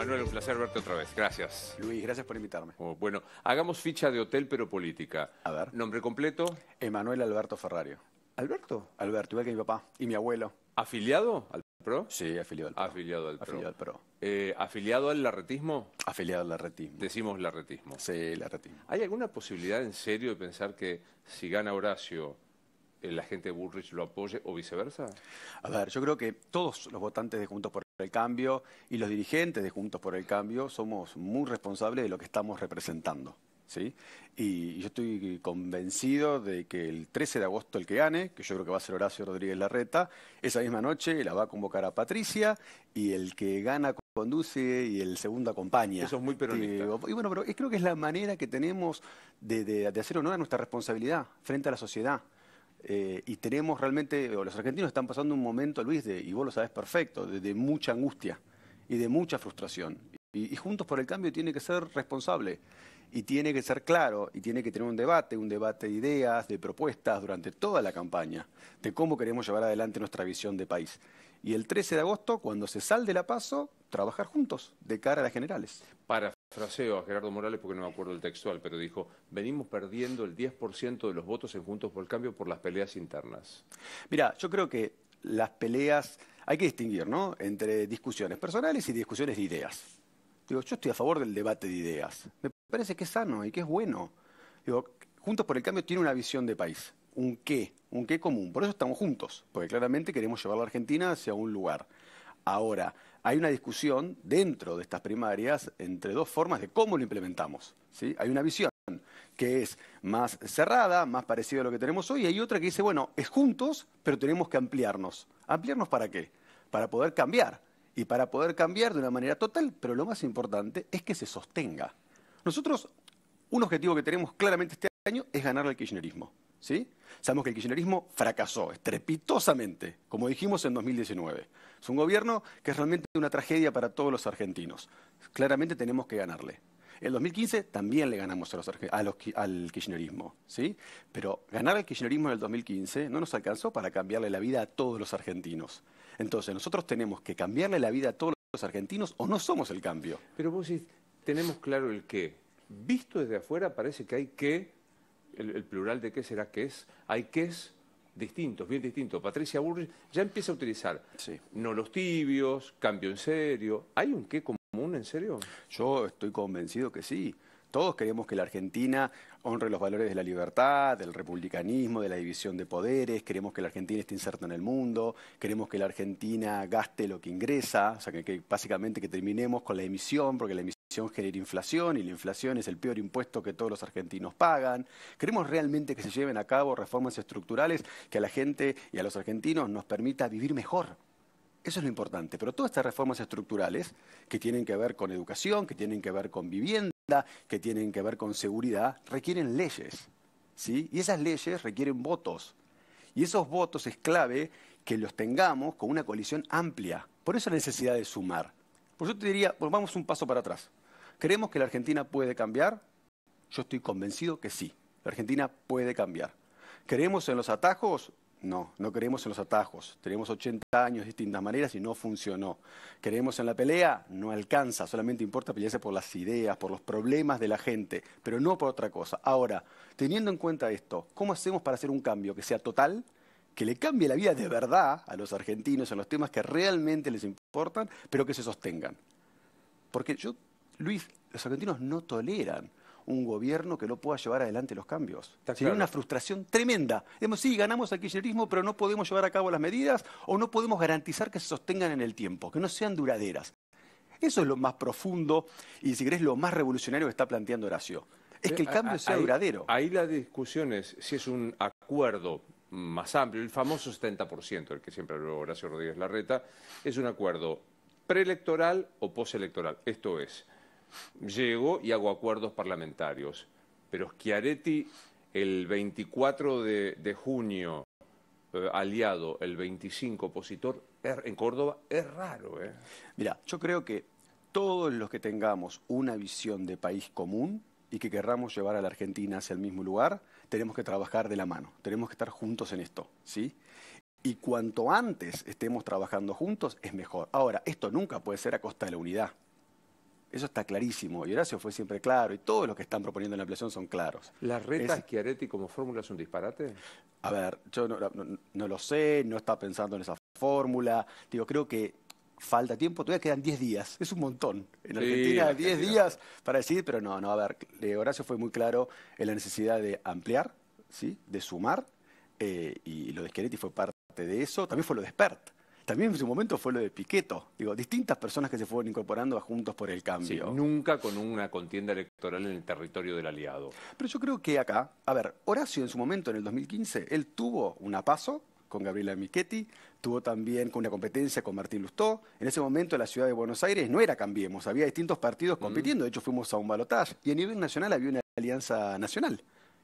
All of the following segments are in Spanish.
Manuel, un placer verte otra vez. Gracias. Luis, gracias por invitarme. Oh, bueno, hagamos ficha de hotel pero política. A ver. Nombre completo. Emanuel Alberto Ferrario. Alberto. Alberto, igual que mi papá y mi abuelo. ¿Afiliado al PRO? Sí, afiliado al PRO. Afiliado al PRO. Afiliado al, PRO. Eh, ¿Afiliado al larretismo? Afiliado al larretismo. Decimos larretismo. Sí, larretismo. ¿Hay alguna posibilidad en serio de pensar que si gana Horacio eh, la gente de Bullrich lo apoye o viceversa? A ver, yo creo que todos los votantes de Juntos por el Cambio y los dirigentes de Juntos por el Cambio somos muy responsables de lo que estamos representando. ¿sí? Y yo estoy convencido de que el 13 de agosto el que gane, que yo creo que va a ser Horacio Rodríguez Larreta, esa misma noche la va a convocar a Patricia y el que gana conduce y el segundo acompaña. Eso es muy peronista. y bueno, pero creo que es la manera que tenemos de, de hacer honor a nuestra responsabilidad frente a la sociedad. Eh, y tenemos realmente, los argentinos están pasando un momento, Luis, de, y vos lo sabes perfecto, de, mucha angustia y de mucha frustración. Y, Juntos por el Cambio tiene que ser responsable y tiene que ser claro y tiene que tener un debate, un debate de ideas, de propuestas durante toda la campaña, de cómo queremos llevar adelante nuestra visión de país. Y el 13 de agosto, cuando se salde la paso, trabajar juntos de cara a las generales. Para Fraseo a Gerardo Morales porque no me acuerdo el textual, pero dijo, venimos perdiendo el 10% de los votos en Juntos por el Cambio por las peleas internas. Mira, yo creo que las peleas, hay que distinguir, ¿no? Entre discusiones personales y discusiones de ideas. Digo, yo estoy a favor del debate de ideas. Me parece que es sano y que es bueno. Digo, Juntos por el Cambio tiene una visión de país, un qué, un qué común. Por eso estamos juntos, porque claramente queremos llevar a la Argentina hacia un lugar. Ahora, hay una discusión dentro de estas primarias entre dos formas de cómo lo implementamos. Hay una visión que es más cerrada, más parecida a lo que tenemos hoy, y hay otra que dice, bueno, es juntos, pero tenemos que ampliarnos. ¿Ampliarnos para qué? Para poder cambiar. Y para poder cambiar de una manera total, pero lo más importante es que se sostenga. Nosotros, un objetivo que tenemos claramente este año es ganar el kirchnerismo. Sabemos que el kirchnerismo fracasó estrepitosamente, como dijimos en 2019. Es un gobierno que es realmente una tragedia para todos los argentinos. Claramente tenemos que ganarle. En 2015 también le ganamos al kirchnerismo, ¿sí? Pero ganar al kirchnerismo en el 2015 no nos alcanzó para cambiarle la vida a todos los argentinos. Entonces nosotros tenemos que cambiarle la vida a todos los argentinos o no somos el cambio. Pero vos decís, tenemos claro el qué. Visto desde afuera parece que hay qué, el, plural de qué será que es, hay qué es distintos, bien distintos. Patricia Burris ya empieza a utilizar no los tibios, cambio en serio. ¿Hay un qué común en serio? Yo estoy convencido que sí. Todos queremos que la Argentina honre los valores de la libertad, del republicanismo, de la división de poderes, queremos que la Argentina esté inserta en el mundo, queremos que la Argentina gaste lo que ingresa, o sea, que, básicamente que terminemos con la emisión, porque la emisión genera inflación y la inflación es el peor impuesto que todos los argentinos pagan. ¿Queremos realmente que se lleven a cabo reformas estructurales que a la gente y a los argentinos nos permita vivir mejor? Eso es lo importante, pero todas estas reformas estructurales que tienen que ver con educación, que tienen que ver con vivienda, que tienen que ver con seguridad, requieren leyes. Y esas leyes requieren votos. Y esos votos es clave que los tengamos con una coalición amplia. Por eso la necesidad de sumar. Por eso te diría, volvamos vamos un paso para atrás. ¿Creemos que la Argentina puede cambiar? Yo estoy convencido que sí. La Argentina puede cambiar. ¿Creemos en los atajos? No, no creemos en los atajos. Tenemos 80 años de distintas maneras y no funcionó. ¿Creemos en la pelea? No alcanza. Solamente importa pelearse por las ideas, por los problemas de la gente, pero no por otra cosa. Ahora, teniendo en cuenta esto, ¿cómo hacemos para hacer un cambio que sea total, que le cambie la vida de verdad a los argentinos en los temas que realmente les importan, pero que se sostengan? Porque yo Luis, los argentinos no toleran un gobierno que no pueda llevar adelante los cambios. Sería una frustración tremenda. Digamos, sí, ganamos el kirchnerismo, pero no podemos llevar a cabo las medidas o no podemos garantizar que se sostengan en el tiempo, que no sean duraderas. Eso es lo más profundo y, si querés, lo más revolucionario que está planteando Horacio. Es que el eh, cambio sea duradero. Ahí la discusión es si es un acuerdo más amplio, el famoso 70%, el que siempre habló Horacio Rodríguez Larreta, es un acuerdo preelectoral o postelectoral. Esto es, llego y hago acuerdos parlamentarios. Pero Schiaretti, el 24 de, junio, eh, aliado, el 25 opositor, en Córdoba es raro. ¿eh? Mira, yo creo que todos los que tengamos una visión de país común y que querramos llevar a la Argentina hacia el mismo lugar, tenemos que trabajar de la mano, tenemos que estar juntos en esto, ¿sí? Y cuanto antes estemos trabajando juntos, es mejor. Ahora, esto nunca puede ser a costa de la unidad. Eso está clarísimo. Y Horacio fue siempre claro. Y todos los que están proponiendo en la ampliación son claros. ¿La reta Schiaretti como fórmula es un disparate? A ver, yo no, lo sé, no está pensando en esa fórmula. Digo, creo que falta tiempo, todavía quedan 10 días, es un montón. En Argentina, 10 días para decidir, pero no, no, a ver, Horacio fue muy claro en la necesidad de ampliar, ¿sí? de sumar, eh, y lo de Schiaretti fue parte de eso, también fue lo de Spert también en su momento fue lo de Piqueto. Digo, distintas personas que se fueron incorporando a Juntos por el Cambio. nunca con una contienda electoral en el territorio del aliado. Pero yo creo que acá, a ver, Horacio en su momento, en el 2015, él tuvo un paso con Gabriela Michetti, tuvo también con una competencia con Martín Lustó. En ese momento la ciudad de Buenos Aires no era Cambiemos, había distintos partidos mm. compitiendo, de hecho fuimos a un balotaje y a nivel nacional había una alianza nacional,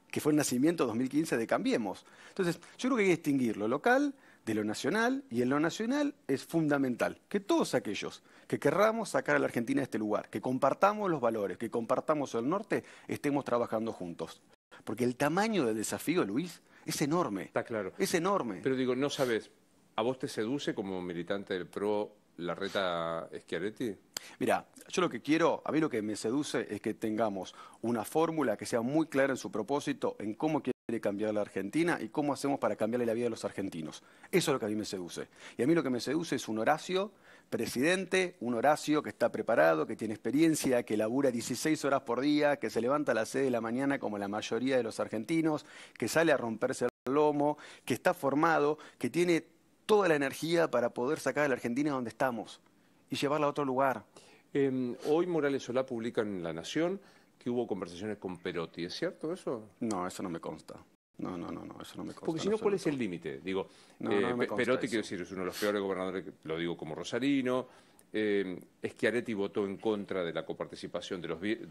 que fue el nacimiento 2015 de Cambiemos. Entonces, yo creo que hay que distinguir lo local de lo nacional y en lo nacional es fundamental que todos aquellos que querramos sacar a la Argentina de este lugar, que compartamos los valores, que compartamos el norte, estemos trabajando juntos. Porque el tamaño del desafío, Luis, es enorme. Está claro. Es enorme. Pero digo, no sabes, ¿a vos te seduce como militante del PRO la reta Schiaretti? Mira, yo lo que quiero, a mí lo que me seduce es que tengamos una fórmula que sea muy clara en su propósito, en cómo quiere quiere cambiar la Argentina y cómo hacemos para cambiarle la vida a los argentinos. Eso es lo que a mí me seduce. Y a mí lo que me seduce es un Horacio presidente, un Horacio que está preparado, que tiene experiencia, que labura 16 horas por día, que se levanta a las 6 de la mañana como la mayoría de los argentinos, que sale a romperse el lomo, que está formado, que tiene toda la energía para poder sacar a la Argentina donde estamos y llevarla a otro lugar. Em, hoy Morales Solá publica en La Nación hubo conversaciones con Perotti. ¿Es cierto eso? No, eso no me consta. No, no, no, no, eso no me consta. Porque si no, ¿cuál es el límite? Digo, eh, Perotti, quiero decir, es uno de los peores gobernadores, lo digo como rosarino. Eh, Schiaretti votó en contra de la coparticipación de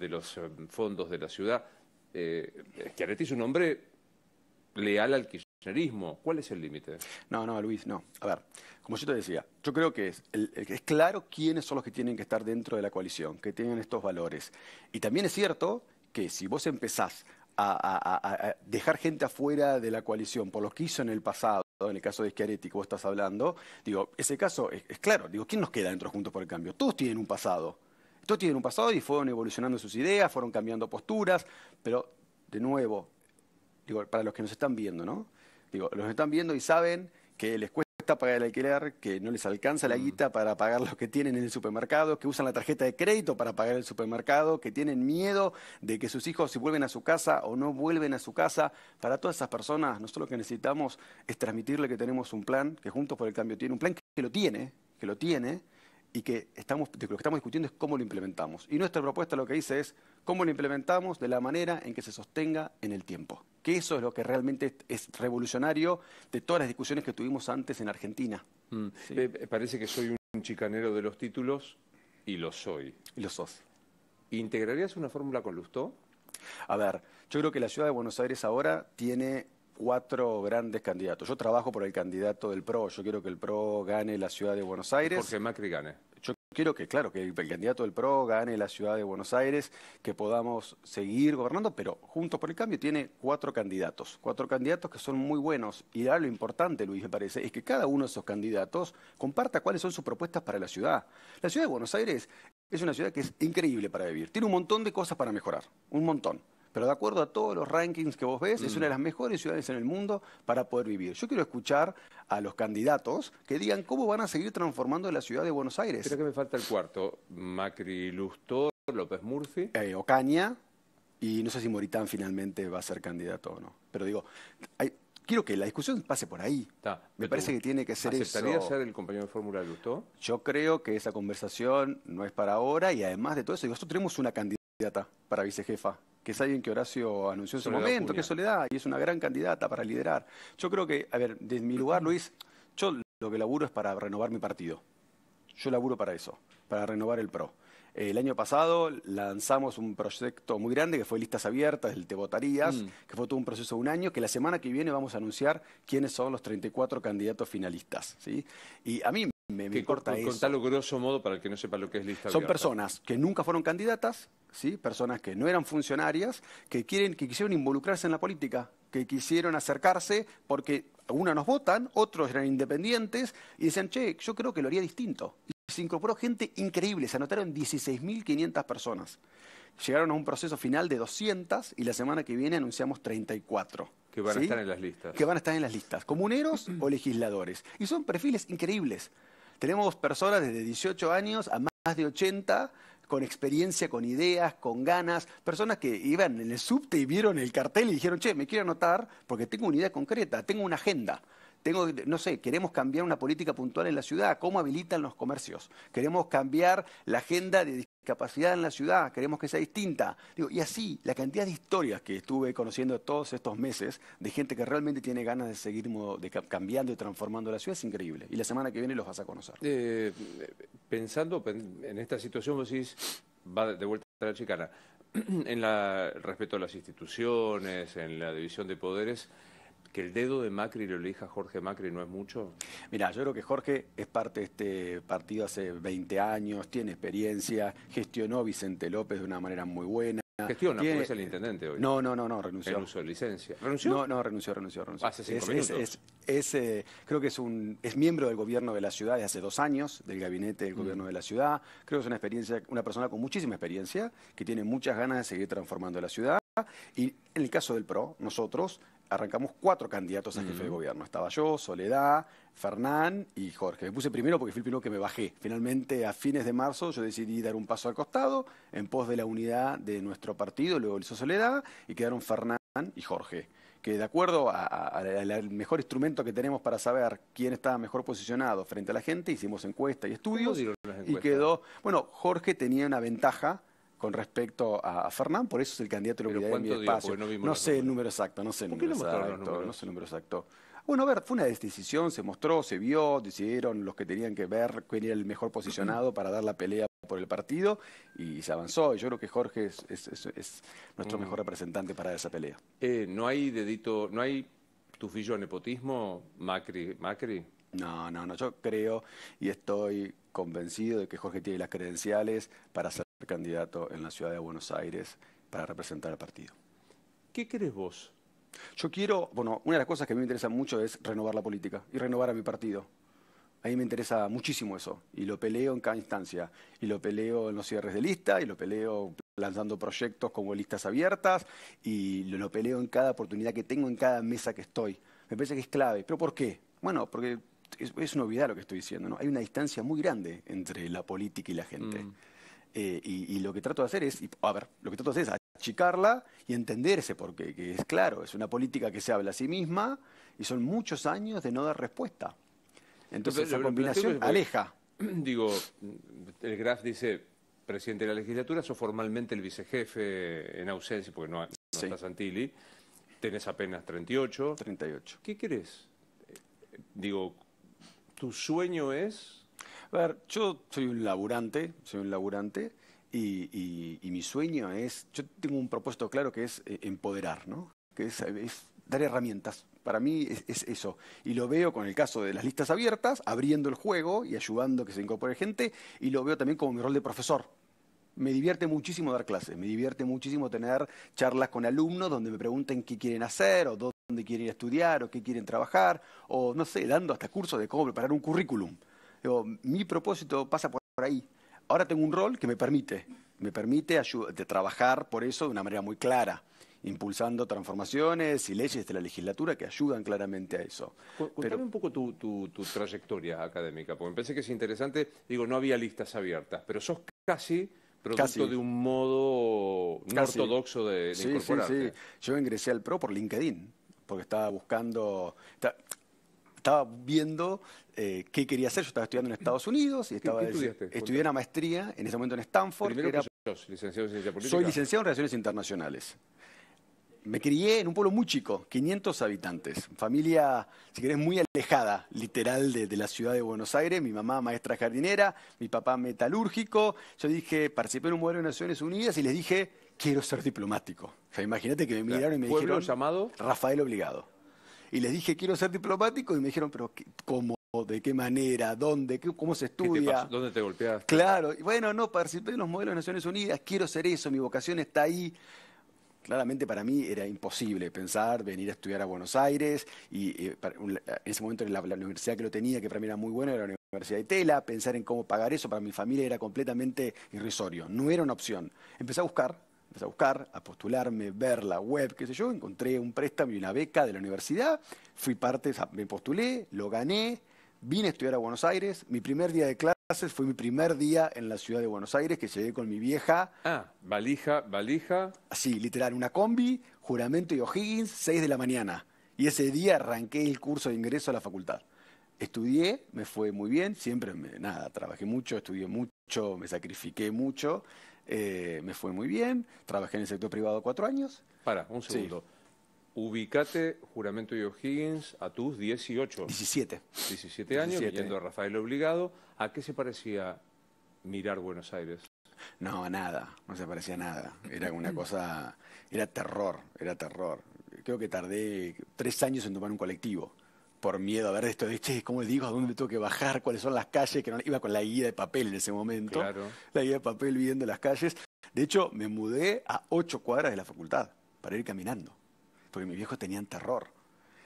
los, eh, fondos de la ciudad. Eh, Schiaretti es un hombre leal al, que... ¿Cuál es el límite? No, no, Luis, no. A ver, como yo te decía, yo creo que es, claro quiénes son los que tienen que estar dentro de la coalición, que tienen estos valores. Y también es cierto que si vos empezás a, dejar gente afuera de la coalición por lo que hizo en el pasado, en el caso de Schiaretti que vos estás hablando, digo, ese caso es, es claro, digo, ¿quién nos queda dentro Juntos por el Cambio? Todos tienen un pasado. Todos tienen un pasado y fueron evolucionando sus ideas, fueron cambiando posturas, pero de nuevo, digo, para los que nos están viendo, ¿no? Digo, los están viendo y saben que les cuesta pagar el alquiler, que no les alcanza la mm. guita para pagar lo que tienen en el supermercado, que usan la tarjeta de crédito para pagar el supermercado, que tienen miedo de que sus hijos si vuelven a su casa o no vuelven a su casa. Para todas esas personas, nosotros lo que necesitamos es transmitirle que tenemos un plan, que Juntos por el Cambio tiene un plan que lo tiene, que lo tiene, y que estamos, lo que estamos discutiendo es cómo lo implementamos. Y nuestra propuesta lo que dice es cómo lo implementamos de la manera en que se sostenga en el tiempo que eso es lo que realmente es revolucionario de todas las discusiones que tuvimos antes en Argentina. Mm, parece que soy un chicanero de los títulos y lo soy. Y lo sos. ¿Integrarías una fórmula con Lustó? A ver, yo creo que la ciudad de Buenos Aires ahora tiene cuatro grandes candidatos. Yo trabajo por el candidato del PRO. Yo quiero que el PRO gane la ciudad de Buenos Aires. Porque Macri gane quiero que, claro, que el, candidato del PRO gane la ciudad de Buenos Aires, que podamos seguir gobernando, pero Juntos por el Cambio tiene cuatro candidatos, cuatro candidatos que son muy buenos. Y lo importante, Luis, me parece, es que cada uno de esos candidatos comparta cuáles son sus propuestas para la ciudad. La ciudad de Buenos Aires es una ciudad que es increíble para vivir, tiene un montón de cosas para mejorar, un montón pero de acuerdo a todos los rankings que vos ves, es una de mm. las mejores ciudades en el mundo para poder vivir. Yo quiero escuchar a los candidatos que digan cómo van a seguir transformando la ciudad de Buenos Aires. Creo que me falta el cuarto. Macri Lustor, López Murphy. Eh, Ocaña, y no sé si Moritán finalmente va a ser candidato o no. Pero digo, quiero que la discusión pase por ahí. Me parece que tiene que ser ¿Se eso. ¿Aceptaría ser el compañero de fórmula de Lustó? Yo creo que esa conversación no es para ahora y además de todo eso, nosotros tenemos una candidata para vicejefa que es alguien que Horacio anunció en su momento, que que es Soledad, y es una gran candidata para liderar. Yo creo que, a ver, desde mi lugar, Luis, yo lo que laburo es para renovar mi partido. Yo laburo para eso, para renovar el PRO. El año pasado lanzamos un proyecto muy grande que fue Listas Abiertas, el Te Votarías, mm. que fue todo un proceso de un año, que la semana que viene vamos a anunciar quiénes son los 34 candidatos finalistas. ¿sí? Y a mí me, me grosso modo para el que no sepa lo que es lista Son personas que nunca fueron candidatas, personas que no eran funcionarias, que, quieren, que quisieron involucrarse en la política, que quisieron acercarse porque una nos votan, otros eran independientes y dicen, che, yo creo que lo haría distinto. Y se incorporó gente increíble, se anotaron 16.500 personas. Llegaron a un proceso final de 200 y la semana que viene anunciamos 34. Que van a estar en las listas. Que van a estar en las listas, comuneros o legisladores. Y son perfiles increíbles. Tenemos personas desde 18 años a más de 80 con experiencia, con ideas, con ganas, personas que iban en el subte y vieron el cartel y dijeron, che, me quiero anotar porque tengo una idea concreta, tengo una agenda. Tengo, no sé, queremos cambiar una política puntual en la ciudad, cómo habilitan los comercios, queremos cambiar la agenda de capacidad en la ciudad, queremos que sea distinta. Digo, y así, la cantidad de historias que estuve conociendo todos estos meses de gente que realmente tiene ganas de seguir cambiando y transformando la ciudad es increíble. Y la semana que viene los vas a conocer. Eh, pensando en esta situación, vos decís, va de vuelta a la chicana, en el respeto a las instituciones, en la división de poderes que el dedo de Macri lo elija Jorge Macri no es mucho? Mira, yo creo que Jorge es parte de este partido hace 20 años, tiene experiencia, gestionó Vicente López de una manera muy buena. Gestiona, tiene... es el intendente hoy. No, no, no, no, renunció. Renunció licencia. ¿Renunció? No, no, renunció, renunció, renunció. Hace cinco eh, creo que es un es miembro del gobierno de la ciudad de hace dos años, del gabinete del mm. gobierno de la ciudad. Creo que es una experiencia, una persona con muchísima experiencia, que tiene muchas ganas de seguir transformando la ciudad. Y en el caso del PRO, nosotros arrancamos cuatro candidatos a jefe de gobierno. Estaba yo, Soledad, Fernán y Jorge. Me puse primero porque fui el primero que me bajé. Finalmente, a fines de marzo, yo decidí dar un paso al costado en pos de la unidad de nuestro partido, luego hizo Soledad, y quedaron Fernán y Jorge que de acuerdo al mejor instrumento que tenemos para saber quién estaba mejor posicionado frente a la gente, hicimos encuestas y estudios y quedó, bueno, Jorge tenía una ventaja con respecto a, Fernán, por eso es el candidato de la mi espacio. no, sé el número exacto, no sé el número exacto, no sé el número exacto. Bueno, a ver, fue una decisión, se mostró, se vio, decidieron los que tenían que ver quién era el mejor posicionado para dar la pelea por el partido y se avanzó. Y yo creo que Jorge es, nuestro mejor representante para esa pelea. Eh, no hay dedito, no hay tufillo a nepotismo, Macri, Macri. No, no, no, yo creo y estoy convencido de que Jorge tiene las credenciales para hacer candidato en la ciudad de Buenos Aires para representar al partido. ¿Qué crees vos? Yo quiero, bueno, una de las cosas que me interesa mucho es renovar la política y renovar a mi partido. A mí me interesa muchísimo eso y lo peleo en cada instancia y lo peleo en los cierres de lista y lo peleo lanzando proyectos como listas abiertas y lo peleo en cada oportunidad que tengo, en cada mesa que estoy. Me parece que es clave. ¿Pero por qué? Bueno, porque es, es una lo que estoy diciendo, ¿no? Hay una distancia muy grande entre la política y la gente. Mm. Eh, y, lo que trato de hacer es, a ver, lo que trato de hacer es achicarla y entenderse, porque es claro, es una política que se habla a sí misma y son muchos años de no dar respuesta. Entonces, la combinación aleja. Digo, el Graf dice, presidente de la legislatura, sos formalmente el vicejefe en ausencia, porque no, está Santilli, tenés apenas 38. 38. ¿Qué querés? Eh, digo, ¿tu sueño es ver, yo soy un laburante, soy un laburante y, mi sueño es, yo tengo un propósito claro que es eh, empoderar, ¿no? Que es, dar herramientas. Para mí es, eso. Y lo veo con el caso de las listas abiertas, abriendo el juego y ayudando a que se incorpore gente. Y lo veo también como mi rol de profesor. Me divierte muchísimo dar clases, me divierte muchísimo tener charlas con alumnos donde me pregunten qué quieren hacer o dónde quieren estudiar o qué quieren trabajar o no sé, dando hasta cursos de cómo preparar un currículum mi propósito pasa por ahí. Ahora tengo un rol que me permite, me permite de trabajar por eso de una manera muy clara, impulsando transformaciones y leyes de la legislatura que ayudan claramente a eso. Cuéntame un poco tu, trayectoria académica, porque me parece que es interesante. Digo, no había listas abiertas, pero sos casi producto de un modo ortodoxo de, de sí, sí, sí. Yo ingresé al PRO por LinkedIn, porque estaba buscando estaba viendo eh, qué quería hacer. Yo estaba estudiando en Estados Unidos y estaba ¿Qué, estudiaste? estudié una maestría en ese momento en Stanford. licenciado en ciencia política. Soy licenciado en relaciones internacionales. Me crié en un pueblo muy chico, 500 habitantes, familia, si querés, muy alejada, literal, de, la ciudad de Buenos Aires. Mi mamá maestra jardinera, mi papá metalúrgico. Yo dije, participé en un modelo de Naciones Unidas y les dije, quiero ser diplomático. O sea, imagínate que me miraron y me dijeron... llamado? Rafael Obligado y les dije quiero ser diplomático y me dijeron, pero ¿cómo? ¿De qué manera? ¿Dónde? ¿Cómo se estudia? ¿Dónde te golpeaste? Claro, y bueno, no, participé en los modelos de Naciones Unidas, quiero ser eso, mi vocación está ahí claramente para mí era imposible pensar venir a estudiar a Buenos Aires y eh, en ese momento la, universidad que lo tenía, que para mí era muy buena, era la Universidad de Tela, pensar en cómo pagar eso para mi familia era completamente irrisorio, no era una opción. Empecé a buscar a buscar, a postularme, ver la web, qué sé yo, encontré un préstamo y una beca de la universidad, fui parte, me postulé, lo gané, vine a estudiar a Buenos Aires, mi primer día de clases fue mi primer día en la ciudad de Buenos Aires, que llegué con mi vieja. Ah, valija, valija. Sí, literal, una combi, juramento y O'Higgins, 6 de la mañana. Y ese día arranqué el curso de ingreso a la facultad. Estudié, me fue muy bien, siempre nada, trabajé mucho, estudié mucho, me sacrifiqué mucho, eh, me fue muy bien, trabajé en el sector privado cuatro años. Para, un segundo. Ubicate Juramento de O'Higgins a tus 18. 17. 17 años, 17. a Rafael Obligado. ¿A qué se parecía mirar Buenos Aires? No, nada, no se parecía a nada. Era una mm. cosa, era terror, era terror. Creo que tardé tres años en tomar un colectivo por miedo a ver esto de, ¿cómo le digo? ¿A dónde me tengo que bajar? ¿Cuáles son las calles? Que no, iba con la guía de papel en ese momento. La guía de papel viendo las calles. De hecho, me mudé a ocho cuadras de la facultad para ir caminando, porque mis viejos tenían terror.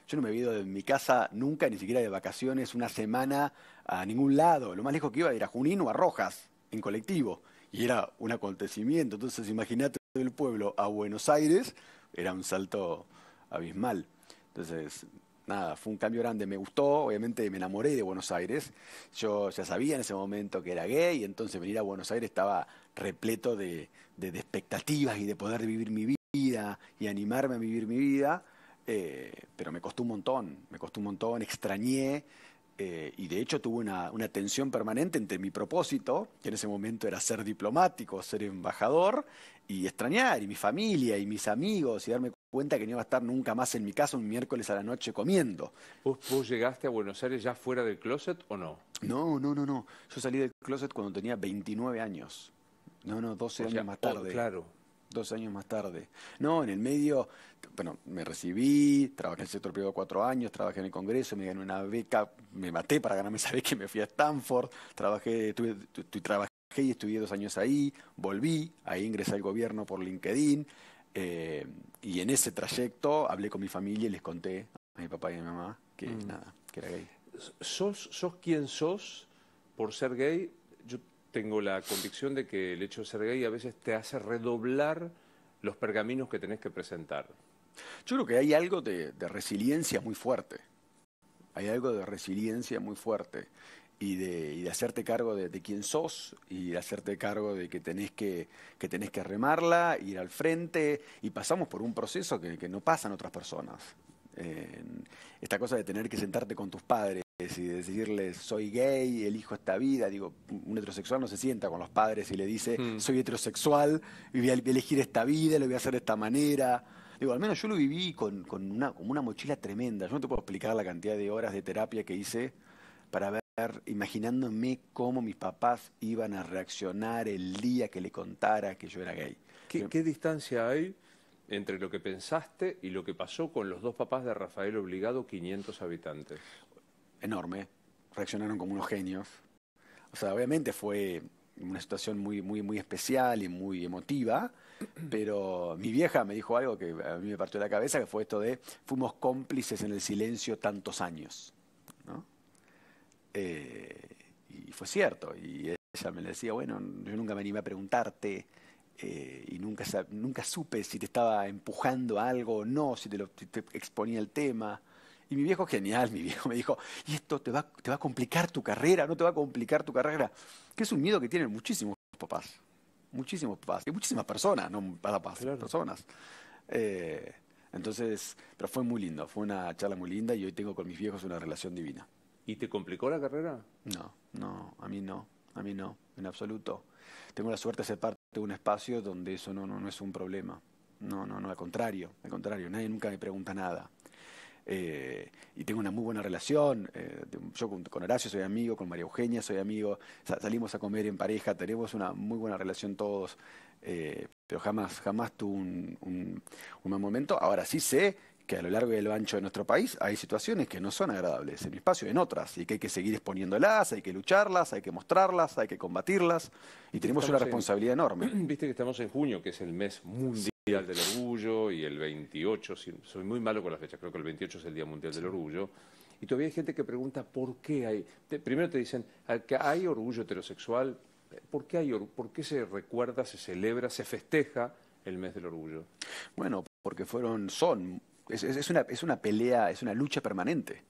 Yo no me había ido de mi casa nunca, ni siquiera de vacaciones, una semana a ningún lado. Lo más lejos que iba era a Junín o a Rojas, en colectivo. Y era un acontecimiento. Entonces, imagínate del pueblo a Buenos Aires, era un salto abismal. Entonces, nada, fue un cambio grande, me gustó, obviamente me enamoré de Buenos Aires, yo ya sabía en ese momento que era gay, y entonces venir a Buenos Aires estaba repleto de, expectativas y de poder vivir mi vida y animarme a vivir mi vida, eh, pero me costó un montón, me costó un montón, extrañé, eh, y de hecho tuve una, tensión permanente entre mi propósito, que en ese momento era ser diplomático, ser embajador, y extrañar, y mi familia, y mis amigos, y darme cuenta que no iba a estar nunca más en mi casa un miércoles a la noche comiendo. ¿Vos, llegaste a Buenos Aires ya fuera del closet o no? No, no, no, no. Yo salí del closet cuando tenía 29 años. No, no, 12 años más tarde. claro dos años más tarde. No, en el medio, bueno, me recibí, trabajé en el sector privado cuatro años, trabajé en el Congreso, me gané una beca, me maté para ganarme esa beca y me fui a Stanford, trabajé, tuve, y estudié dos años ahí, volví, ahí ingresé al gobierno por LinkedIn, eh, y en ese trayecto hablé con mi familia y les conté a mi papá y a mi mamá que mm. nada, que era gay. ¿Sos, ¿Sos quien sos por ser gay tengo la convicción de que el hecho de ser gay a veces te hace redoblar los pergaminos que tenés que presentar. Yo creo que hay algo de, resiliencia muy fuerte. Hay algo de resiliencia muy fuerte y de, hacerte cargo de, quién sos y de hacerte cargo de que tenés que, tenés que remarla, ir al frente y pasamos por un proceso que, que no pasan otras personas. Eh, esta cosa de tener que sentarte con tus padres y decirles soy gay, elijo esta vida. Digo, un heterosexual no se sienta con los padres y le dice hmm. soy heterosexual y voy a elegir esta vida, lo voy a hacer de esta manera. Digo, al menos yo lo viví con, con una, mochila tremenda. Yo no te puedo explicar la cantidad de horas de terapia que hice para ver imaginándome cómo mis papás iban a reaccionar el día que le contara que yo era gay. ¿Qué, ¿Qué, distancia hay entre lo que pensaste y lo que pasó con los dos papás de Rafael Obligado, 500 habitantes? enorme, reaccionaron como unos genios. O sea, obviamente fue una situación muy, muy, muy especial y muy emotiva, pero mi vieja me dijo algo que a mí me partió la cabeza, que fue esto de fuimos cómplices en el silencio tantos años. Eh, y fue cierto, y ella me decía, bueno, yo nunca me animé a preguntarte. Eh, y nunca, nunca supe si te estaba empujando algo o no, si te, si te exponía el tema. Y mi viejo, genial, mi viejo me dijo, y esto te va, a complicar tu carrera, no te va a complicar tu carrera, que es un miedo que tienen muchísimos papás, muchísimos papás, y muchísimas personas, no papás, claro. personas. Eh, entonces, pero fue muy lindo, fue una charla muy linda y hoy tengo con mis viejos una relación divina. ¿Y te complicó la carrera? No, no, a mí no, a mí no, en absoluto. Tengo la suerte de ser parte de un espacio donde eso no, no, no es un problema. No, no, no, al contrario, al contrario, nadie nunca me pregunta nada. Eh, y tengo una muy buena relación. Eh, yo con, Horacio soy amigo, con María Eugenia soy amigo, salimos a comer en pareja, tenemos una muy buena relación todos, eh, pero jamás, jamás tuve un, un, momento. Ahora sí sé que a lo largo del ancho de nuestro país hay situaciones que no son agradables en mi espacio y en otras, y que hay que seguir exponiéndolas, hay que lucharlas, hay que mostrarlas, hay que combatirlas, y tenemos una responsabilidad enorme. Viste que estamos en junio, que es el mes mundial Mundial del Orgullo y el 28, soy muy malo con las fechas, creo que el 28 es el Día Mundial del Orgullo. Y todavía hay gente que pregunta por qué hay. primero te dicen hay orgullo heterosexual. ¿Por qué, hay, ¿Por qué se recuerda, se celebra, se festeja el mes del orgullo? Bueno, porque fueron, son, es, una, es una pelea, es una lucha permanente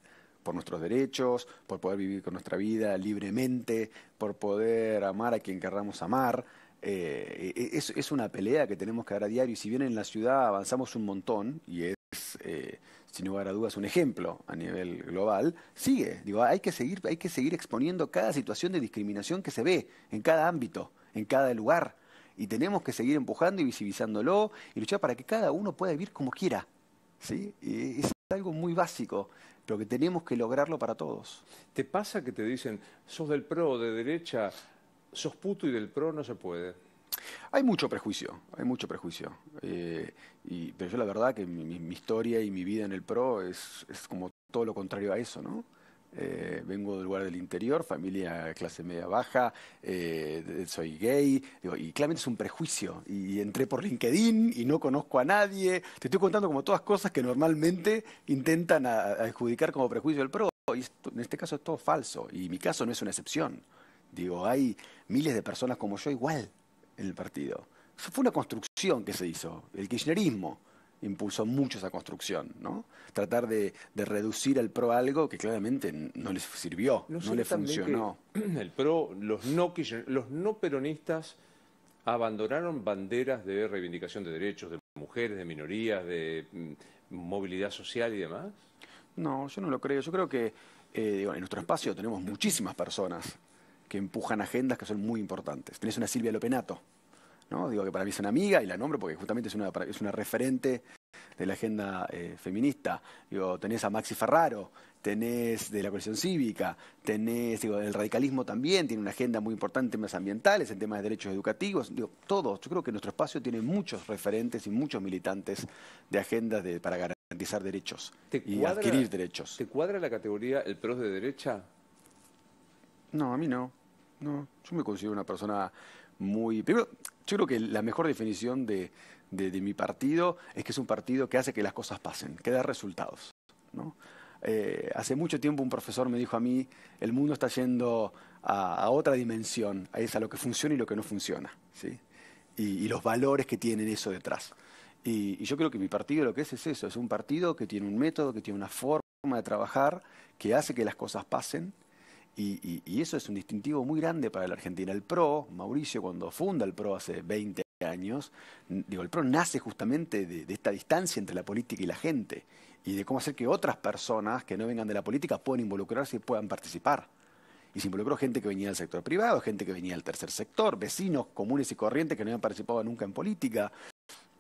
por nuestros derechos, por poder vivir con nuestra vida libremente, por poder amar a quien querramos amar. Eh, es, una pelea que tenemos que dar a diario y si bien en la ciudad avanzamos un montón y es, eh, sin lugar a dudas, un ejemplo a nivel global, sigue. Digo, hay que, seguir, hay que seguir exponiendo cada situación de discriminación que se ve en cada ámbito, en cada lugar. Y tenemos que seguir empujando y visibilizándolo y luchar para que cada uno pueda vivir como quiera. ¿sí? es algo muy básico, pero que tenemos que lograrlo para todos. ¿Te pasa que te dicen, sos del PRO, de derecha, sos puto y del pro no se puede. Hay mucho prejuicio, hay mucho prejuicio. Eh, pero yo la verdad que mi, historia y mi vida en el pro es, como todo lo contrario a eso, ¿no? Eh, vengo del lugar del interior, familia clase media baja, eh, soy gay, y claramente es un prejuicio. Y entré por LinkedIn y no conozco a nadie. Te estoy contando como todas cosas que normalmente intentan adjudicar como prejuicio del pro. Y en este caso es todo falso. Y mi caso no es una excepción. Digo, hay miles de personas como yo igual en el partido. Eso fue una construcción que se hizo. El kirchnerismo impulsó mucho esa construcción, ¿no? Tratar de, reducir al PRO algo que claramente no les sirvió, no, le funcionó. El PRO, los no, los no peronistas abandonaron banderas de reivindicación de derechos de mujeres, de minorías, de mm, movilidad social y demás. No, yo no lo creo. Yo creo que eh, en nuestro espacio tenemos muchísimas personas que empujan agendas que son muy importantes. Tenés una Silvia Lopenato, ¿no? Digo que para mí es una amiga y la nombro porque justamente es una, es una referente de la agenda eh, feminista. Digo, tenés a Maxi Ferraro, tenés de la coalición cívica, tenés, digo, el radicalismo también tiene una agenda muy importante en temas ambientales, en temas de derechos educativos, digo, todos. Yo creo que nuestro espacio tiene muchos referentes y muchos militantes de agendas para garantizar derechos y adquirir derechos. ¿Te cuadra la categoría el PROS de derecha? No, a mí no. No, yo me considero una persona muy... Primero, yo creo que la mejor definición de, mi partido es que es un partido que hace que las cosas pasen, que da resultados. Eh, hace mucho tiempo un profesor me dijo a mí, el mundo está yendo a, otra dimensión, a, a lo que funciona y lo que no funciona, ¿sí? y, los valores que tienen eso detrás. Y, y, yo creo que mi partido lo que es es eso, es un partido que tiene un método, que tiene una forma de trabajar, que hace que las cosas pasen, y, eso es un distintivo muy grande para la Argentina. El PRO, Mauricio, cuando funda el PRO hace 20 años, digo, el PRO nace justamente de, de esta distancia entre la política y la gente y de cómo hacer que otras personas que no vengan de la política puedan involucrarse y puedan participar. Y se involucró gente que venía del sector privado, gente que venía del tercer sector, vecinos comunes y corrientes que no habían participado nunca en política.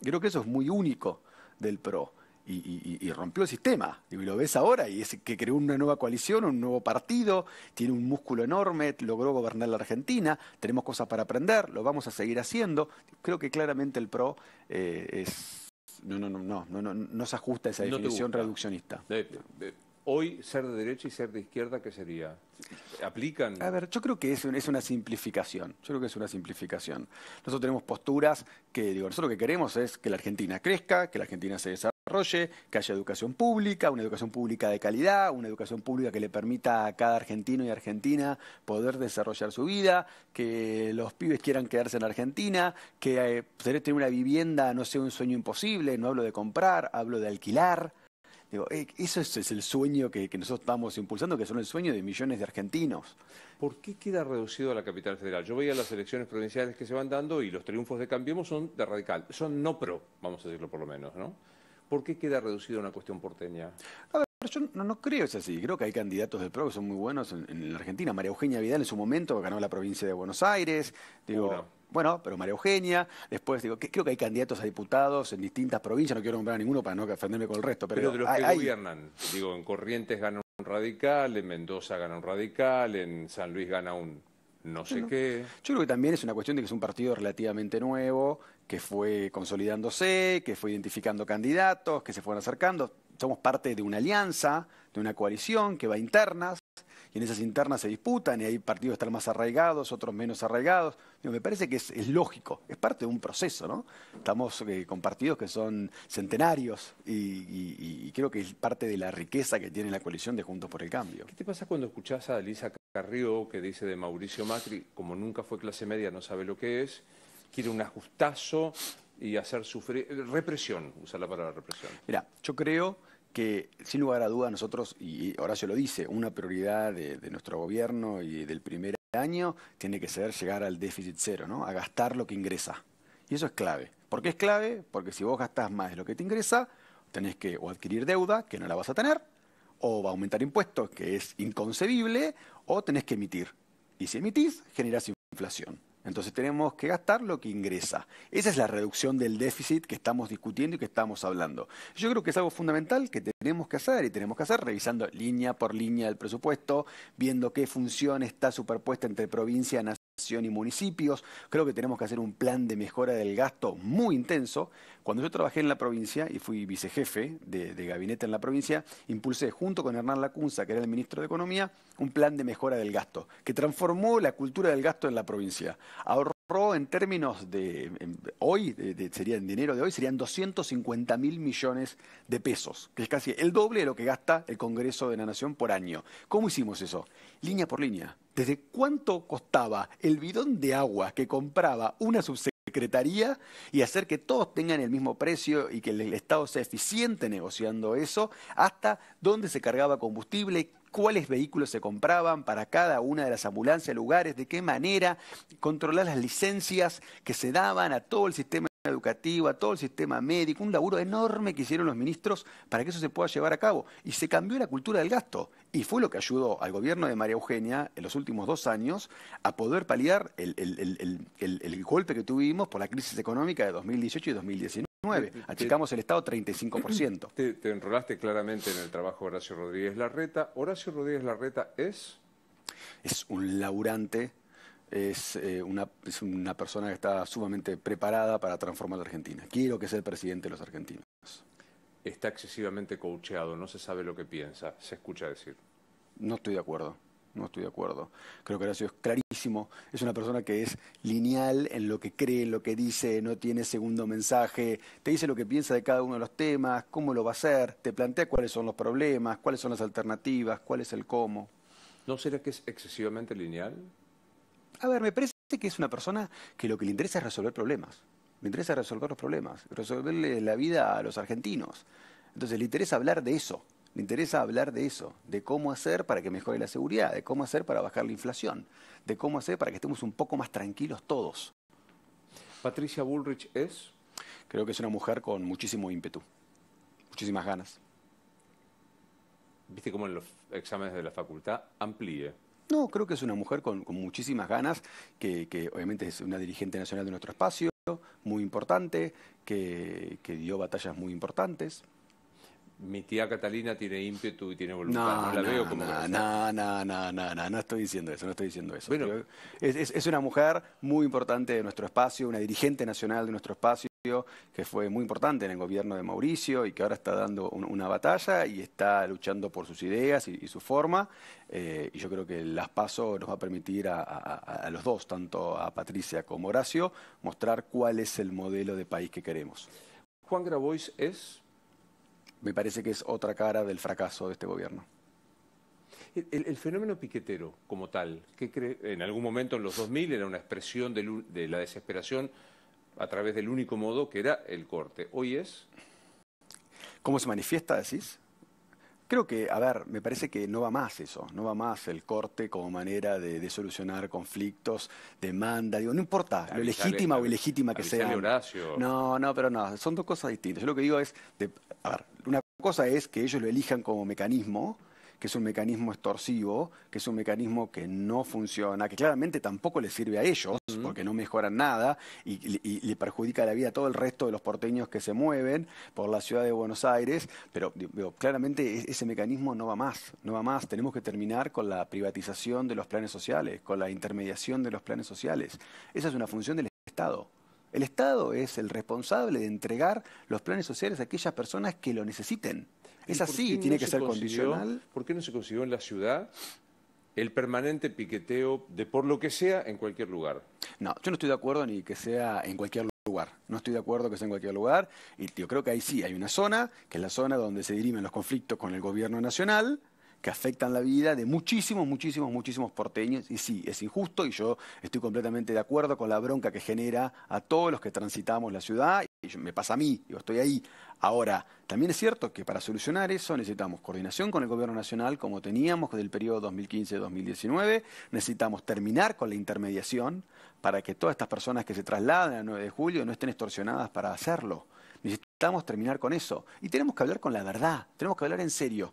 Creo que eso es muy único del PRO y, rompió el sistema. Y lo ves ahora, y es que creó una nueva coalición, un nuevo partido, tiene un músculo enorme, logró gobernar la Argentina, tenemos cosas para aprender, lo vamos a seguir haciendo. Creo que claramente el PRO eh, es, no, no, no, no, no, no, se ajusta a esa definición reduccionista. hoy, ser de derecha y ser de izquierda, ¿qué sería? ¿Aplican? A ver, yo creo que es, es una simplificación. Yo creo que es una simplificación. Nosotros tenemos posturas que, digo, nosotros lo que queremos es que la Argentina crezca, que la Argentina se desarrolle que haya educación pública, una educación pública de calidad, una educación pública que le permita a cada argentino y argentina poder desarrollar su vida, que los pibes quieran quedarse en Argentina, que eh, tener una vivienda no sea un sueño imposible, no hablo de comprar, hablo de alquilar. Digo, eh, eso es, el sueño que, nosotros estamos impulsando, que son el sueño de millones de argentinos. ¿Por qué queda reducido a la capital federal? Yo veía las elecciones provinciales que se van dando y los triunfos de Cambiemos son de radical, son no pro, vamos a decirlo por lo menos, ¿no? ¿Por qué queda reducido a una cuestión porteña? A ver, Yo no, creo es así. Creo que hay candidatos del PRO que son muy buenos en, la Argentina. María Eugenia Vidal en su momento ganó la provincia de Buenos Aires. Digo, bueno, pero María Eugenia. Después, digo, que, creo que hay candidatos a diputados en distintas provincias. No quiero nombrar a ninguno para no ofenderme con el resto. Pero, de los que gobiernan, digo, en Corrientes gana un radical, en Mendoza gana un radical, en San Luis gana un no sé qué. Yo creo que también es una cuestión de que es un partido relativamente nuevo, que fue consolidándose, que fue identificando candidatos, que se fueron acercando. Somos parte de una alianza, de una coalición que va internas, y en esas internas se disputan, y hay partidos que están más arraigados, otros menos arraigados. me parece que es, lógico, es parte de un proceso, ¿no? Estamos eh, con partidos que son centenarios, y, y, creo que es parte de la riqueza que tiene la coalición de Juntos por el Cambio. ¿Qué te pasa cuando escuchás a Elisa Carrió, que dice de Mauricio Macri, como nunca fue clase media, no sabe lo que es? quiere un ajustazo y hacer sufrir, represión, usar la palabra represión. Mira, yo creo que sin lugar a duda nosotros, y Horacio lo dice, una prioridad de, nuestro gobierno y del primer año tiene que ser llegar al déficit cero, ¿no? a gastar lo que ingresa. Y eso es clave. ¿Por qué es clave? Porque si vos gastás más de lo que te ingresa, tenés que o adquirir deuda, que no la vas a tener, o va a aumentar impuestos, que es inconcebible, o tenés que emitir. Y si emitís, generás inflación. Entonces tenemos que gastar lo que ingresa. Esa es la reducción del déficit que estamos discutiendo y que estamos hablando. Yo creo que es algo fundamental que tenemos que hacer y tenemos que hacer revisando línea por línea el presupuesto, viendo qué función está superpuesta entre provincia, nación y municipios. Creo que tenemos que hacer un plan de mejora del gasto muy intenso. Cuando yo trabajé en la provincia y fui vicejefe de, gabinete en la provincia, impulsé junto con Hernán Lacunza, que era el ministro de Economía, un plan de mejora del gasto, que transformó la cultura del gasto en la provincia. Ahorró en términos de hoy, sería en dinero de hoy, serían 250 mil millones de pesos, que es casi el doble de lo que gasta el Congreso de la Nación por año. ¿Cómo hicimos eso? Línea por línea. ¿Desde cuánto costaba el bidón de agua que compraba una subsecretaría? y hacer que todos tengan el mismo precio y que el Estado sea eficiente negociando eso, hasta dónde se cargaba combustible, cuáles vehículos se compraban para cada una de las ambulancias, lugares, de qué manera, controlar las licencias que se daban a todo el sistema educativo, a todo el sistema médico, un laburo enorme que hicieron los ministros para que eso se pueda llevar a cabo. Y se cambió la cultura del gasto. Y fue lo que ayudó al gobierno de María Eugenia en los últimos dos años a poder paliar el, el golpe que tuvimos por la crisis económica de 2018 y 2019. 9. Achicamos el Estado 35%. Te, te enrolaste claramente en el trabajo de Horacio Rodríguez Larreta. ¿Horacio Rodríguez Larreta es? Es un laurante es, eh, una, es una persona que está sumamente preparada para transformar la Argentina. Quiero que sea el presidente de los argentinos. Está excesivamente coacheado, no se sabe lo que piensa, se escucha decir. No estoy de acuerdo no estoy de acuerdo. Creo que Horacio es clarísimo, es una persona que es lineal en lo que cree, en lo que dice, no tiene segundo mensaje, te dice lo que piensa de cada uno de los temas, cómo lo va a hacer, te plantea cuáles son los problemas, cuáles son las alternativas, cuál es el cómo. ¿No será que es excesivamente lineal? A ver, me parece que es una persona que lo que le interesa es resolver problemas. Le interesa resolver los problemas, resolverle la vida a los argentinos. Entonces le interesa hablar de eso. Le interesa hablar de eso, de cómo hacer para que mejore la seguridad, de cómo hacer para bajar la inflación, de cómo hacer para que estemos un poco más tranquilos todos. ¿Patricia Bullrich es? Creo que es una mujer con muchísimo ímpetu, muchísimas ganas. ¿Viste cómo en los exámenes de la facultad amplíe? No, creo que es una mujer con, muchísimas ganas, que, obviamente es una dirigente nacional de nuestro espacio, muy importante, que dio batallas muy importantes mi tía Catalina tiene ímpetu y tiene voluntad. No, no la no, veo como. No, no, no, no, no, estoy diciendo eso, no estoy diciendo eso. es, una mujer muy importante de nuestro espacio, una dirigente nacional de nuestro espacio que fue muy importante en el gobierno de Mauricio y que ahora está dando una batalla y está luchando por sus ideas y, su forma. Eh, y yo creo que las PASO nos va a permitir a, a los dos, tanto a Patricia como a Horacio, mostrar cuál es el modelo de país que queremos. Juan Grabois es me parece que es otra cara del fracaso de este gobierno. El, fenómeno piquetero como tal, que en algún momento en los 2000 era una expresión de la desesperación a través del único modo que era el corte. Hoy es... ¿Cómo se manifiesta, decís? Creo que, a ver, me parece que no va más eso, no va más el corte como manera de, solucionar conflictos, demanda, digo, no importa lo legítima o ilegítima que sea. No, no, pero no, son dos cosas distintas. Yo lo que digo es, a ver, una cosa es que ellos lo elijan como mecanismo, que es un mecanismo extorsivo, que es un mecanismo que no funciona, que claramente tampoco le sirve a ellos, porque no mejoran nada y, le perjudica la vida a todo el resto de los porteños que se mueven por la ciudad de Buenos Aires, pero claramente e, ese mecanismo no va más, no va más. Tenemos que terminar con la privatización de los planes sociales, con la intermediación de los planes sociales. Esa es una función del Estado. El Estado es el responsable de entregar los planes sociales a aquellas personas que lo necesiten. Es así, tiene que ser condicional. ¿Por qué no se consiguió en la ciudad el permanente piqueteo de por lo que sea en cualquier lugar? No, yo no estoy de acuerdo ni que sea en cualquier lugar lugar. No estoy de acuerdo que sea en cualquier lugar. Y yo creo que ahí sí hay una zona, que es la zona donde se dirimen los conflictos con el gobierno nacional, que afectan la vida de muchísimos, muchísimos, muchísimos porteños. Y sí, es injusto y yo estoy completamente de acuerdo con la bronca que genera a todos los que transitamos la ciudad me pasa a mí, yo estoy ahí. Ahora, también es cierto que para solucionar eso necesitamos coordinación con el gobierno nacional, como teníamos del periodo 2015-2019, necesitamos terminar con la intermediación para que todas estas personas que se trasladan a 9 de julio no estén extorsionadas para hacerlo. Necesitamos terminar con eso. Y tenemos que hablar con la verdad, tenemos que hablar en serio.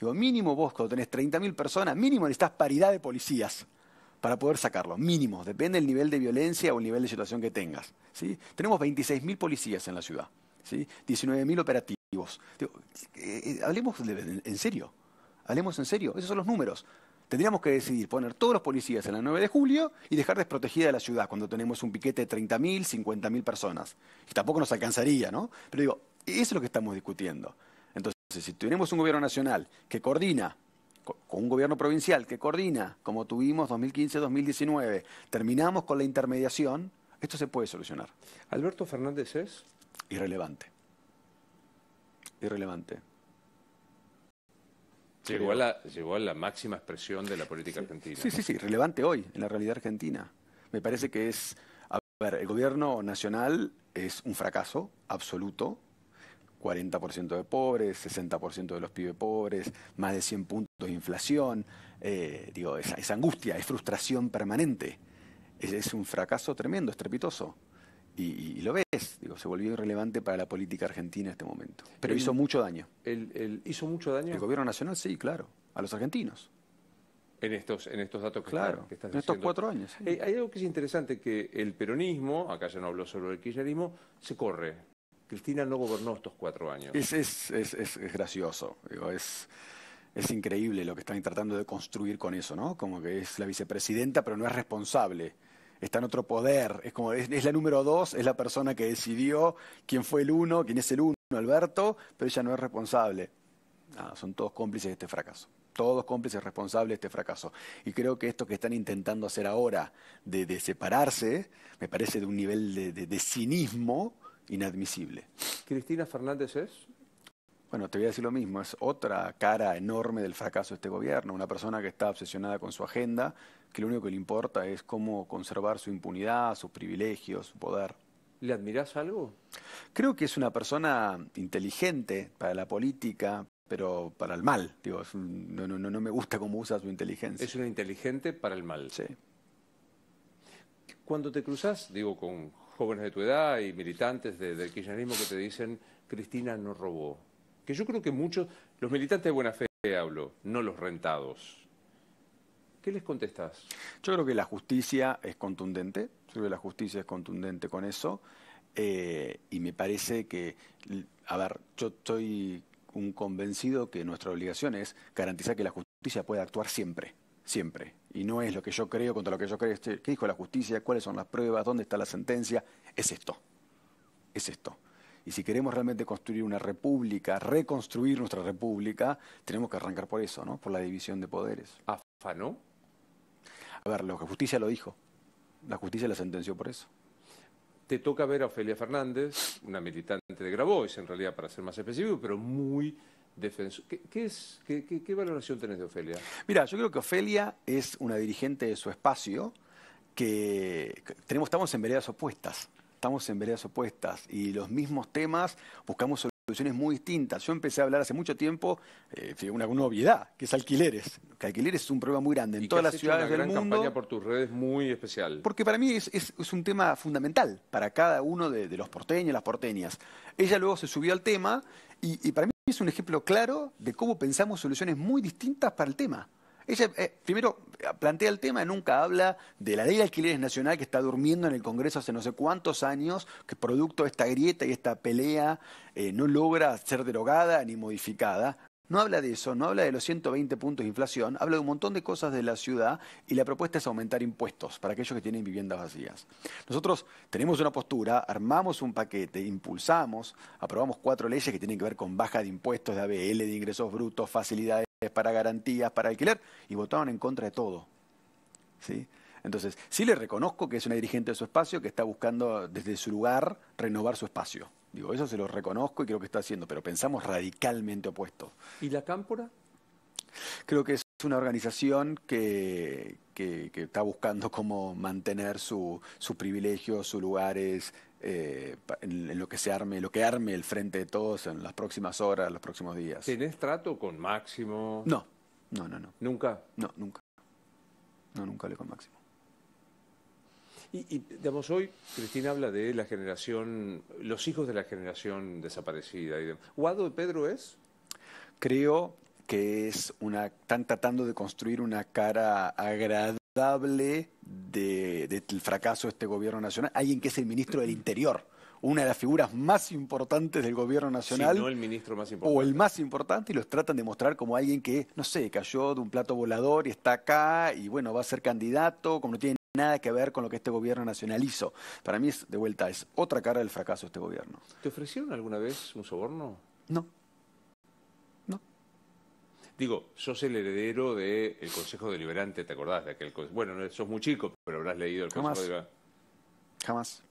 Digo, mínimo vos cuando tenés 30.000 personas, mínimo necesitas paridad de policías para poder sacarlo, mínimo, depende del nivel de violencia o el nivel de situación que tengas. ¿sí? Tenemos 26.000 policías en la ciudad, ¿sí? 19.000 operativos. Eh, eh, hablemos en serio, hablemos en serio, esos son los números. Tendríamos que decidir poner todos los policías en la 9 de julio y dejar desprotegida la ciudad cuando tenemos un piquete de 30.000, 50.000 personas. Y tampoco nos alcanzaría, ¿no? Pero digo, eso es lo que estamos discutiendo. Entonces, si tenemos un gobierno nacional que coordina con un gobierno provincial que coordina, como tuvimos 2015-2019, terminamos con la intermediación, esto se puede solucionar. ¿Alberto Fernández es? Irrelevante. Irrelevante. Llegó a, la, máxima expresión de la política argentina. Sí, sí, sí, relevante hoy, en la realidad argentina. Me parece que es, a ver, el gobierno nacional es un fracaso absoluto, 40% de pobres, 60% de los pibes pobres, más de 100 puntos de inflación. Eh, digo, esa angustia, es frustración permanente. Es, un fracaso tremendo, estrepitoso. Y, y, lo ves, digo, se volvió irrelevante para la política argentina en este momento. Pero hizo mucho daño. El, ¿Hizo mucho daño? El gobierno nacional, sí, claro, a los argentinos. En estos, en estos datos que, claro, en estos cuatro años. Eh, hay algo que es interesante, que el peronismo, acá ya no habló solo del kirchnerismo, se corre Cristina no gobernó estos cuatro años. Es, gracioso, Digo, es, increíble lo que están tratando de construir con eso, ¿no? Como que es la vicepresidenta, pero no es responsable. Está en otro poder, es como es, la número dos, es la persona que decidió quién fue el uno, quién es el uno, Alberto, pero ella no es responsable. son todos cómplices de este fracaso todos cómplices responsables de este fracaso. Y creo que esto que están intentando hacer ahora de, separarse, me parece de un nivel de, de, de cinismo inadmisible. ¿Cristina Fernández es? Bueno, te voy a decir lo mismo, es otra cara enorme del fracaso de este gobierno, una persona que está obsesionada con su agenda, que lo único que le importa es cómo conservar su impunidad, sus privilegios, su poder. ¿Le admirás algo? Creo que es una persona inteligente para la política, pero para el mal. Digo, no, no, no me gusta cómo usa su inteligencia. Es una inteligente para el mal. Sí. Cuando te cruzas, digo, con jóvenes de tu edad y militantes de, del kirchnerismo que te dicen, Cristina no robó. Que yo creo que muchos, los militantes de buena fe hablo, no los rentados. ¿Qué les contestas? Yo creo que la justicia es contundente, yo creo que la justicia es contundente con eso, eh, y me parece que, a ver, yo estoy un convencido que nuestra obligación es garantizar que la justicia pueda actuar siempre, siempre, y no es lo que yo creo contra lo que yo creo. Este, ¿Qué dijo la justicia? ¿Cuáles son las pruebas? ¿Dónde está la sentencia? Es esto. Es esto. Y si queremos realmente construir una república, reconstruir nuestra república, tenemos que arrancar por eso, ¿no? Por la división de poderes. ¿Afanó? A ver, la justicia lo dijo. La justicia la sentenció por eso. Te toca ver a Ofelia Fernández, una militante de Grabois, en realidad, para ser más específico, pero muy ¿Qué, valoración tenés de Ofelia? Mira, yo creo que Ofelia es una dirigente de su espacio que tenemos, estamos en veredas opuestas, estamos en veredas opuestas y los mismos temas buscamos soluciones muy distintas. Yo empecé a hablar hace mucho tiempo eh, una, una, que es alquileres. Que alquileres es un problema muy grande en todas las ciudades del mundo. una gran campaña por tus redes muy especial. Porque para mí es, un tema fundamental para cada uno de, los porteños, las porteñas. Ella luego se subió al tema y para mí es un ejemplo claro de cómo pensamos soluciones muy distintas para el tema. Ella eh, primero plantea el tema, nunca habla de la ley de alquileres nacional que está durmiendo en el Congreso hace no sé cuántos años, que producto de esta grieta y esta pelea eh, no logra ser derogada ni modificada. No habla de eso, no habla de los 120 puntos de inflación, habla de un montón de cosas de la ciudad y la propuesta es aumentar impuestos para aquellos que tienen viviendas vacías. Nosotros tenemos una postura, armamos un paquete, impulsamos, aprobamos cuatro leyes que tienen que ver con baja de impuestos, de ABL, de ingresos brutos, facilidades para garantías, para alquiler, y votaron en contra de todo. ¿Sí? Entonces, sí le reconozco que es una dirigente de su espacio que está buscando desde su lugar renovar su espacio. Digo, eso se lo reconozco y creo que está haciendo, pero pensamos radicalmente opuesto. ¿Y la Cámpora? Creo que es una organización que, está buscando cómo mantener su, su privilegio, sus lugares, eh, en, lo que se arme, lo que arme el frente de todos en las próximas horas, los próximos días. ¿Tenés trato con Máximo? No, no, no, no. ¿Nunca? No, nunca. No, nunca le con Máximo. Y, digamos, hoy Cristina habla de la generación, los hijos de la generación desaparecida. ¿Guado Pedro es? Creo que es una, están tratando de construir una cara agradable del fracaso de este gobierno nacional. Alguien que es el ministro del Interior una de las figuras más importantes del gobierno nacional. Si no el ministro más importante. O el más importante, y los tratan de mostrar como alguien que, no sé, cayó de un plato volador y está acá, y bueno, va a ser candidato, como no tiene nada que ver con lo que este gobierno nacionalizó. Para mí, es, de vuelta, es otra cara del fracaso este gobierno. ¿Te ofrecieron alguna vez un soborno? No. No. Digo, sos el heredero del Consejo Deliberante, ¿te acordás de aquel Bueno, sos muy chico, pero habrás leído el Consejo Deliberante. Jamás.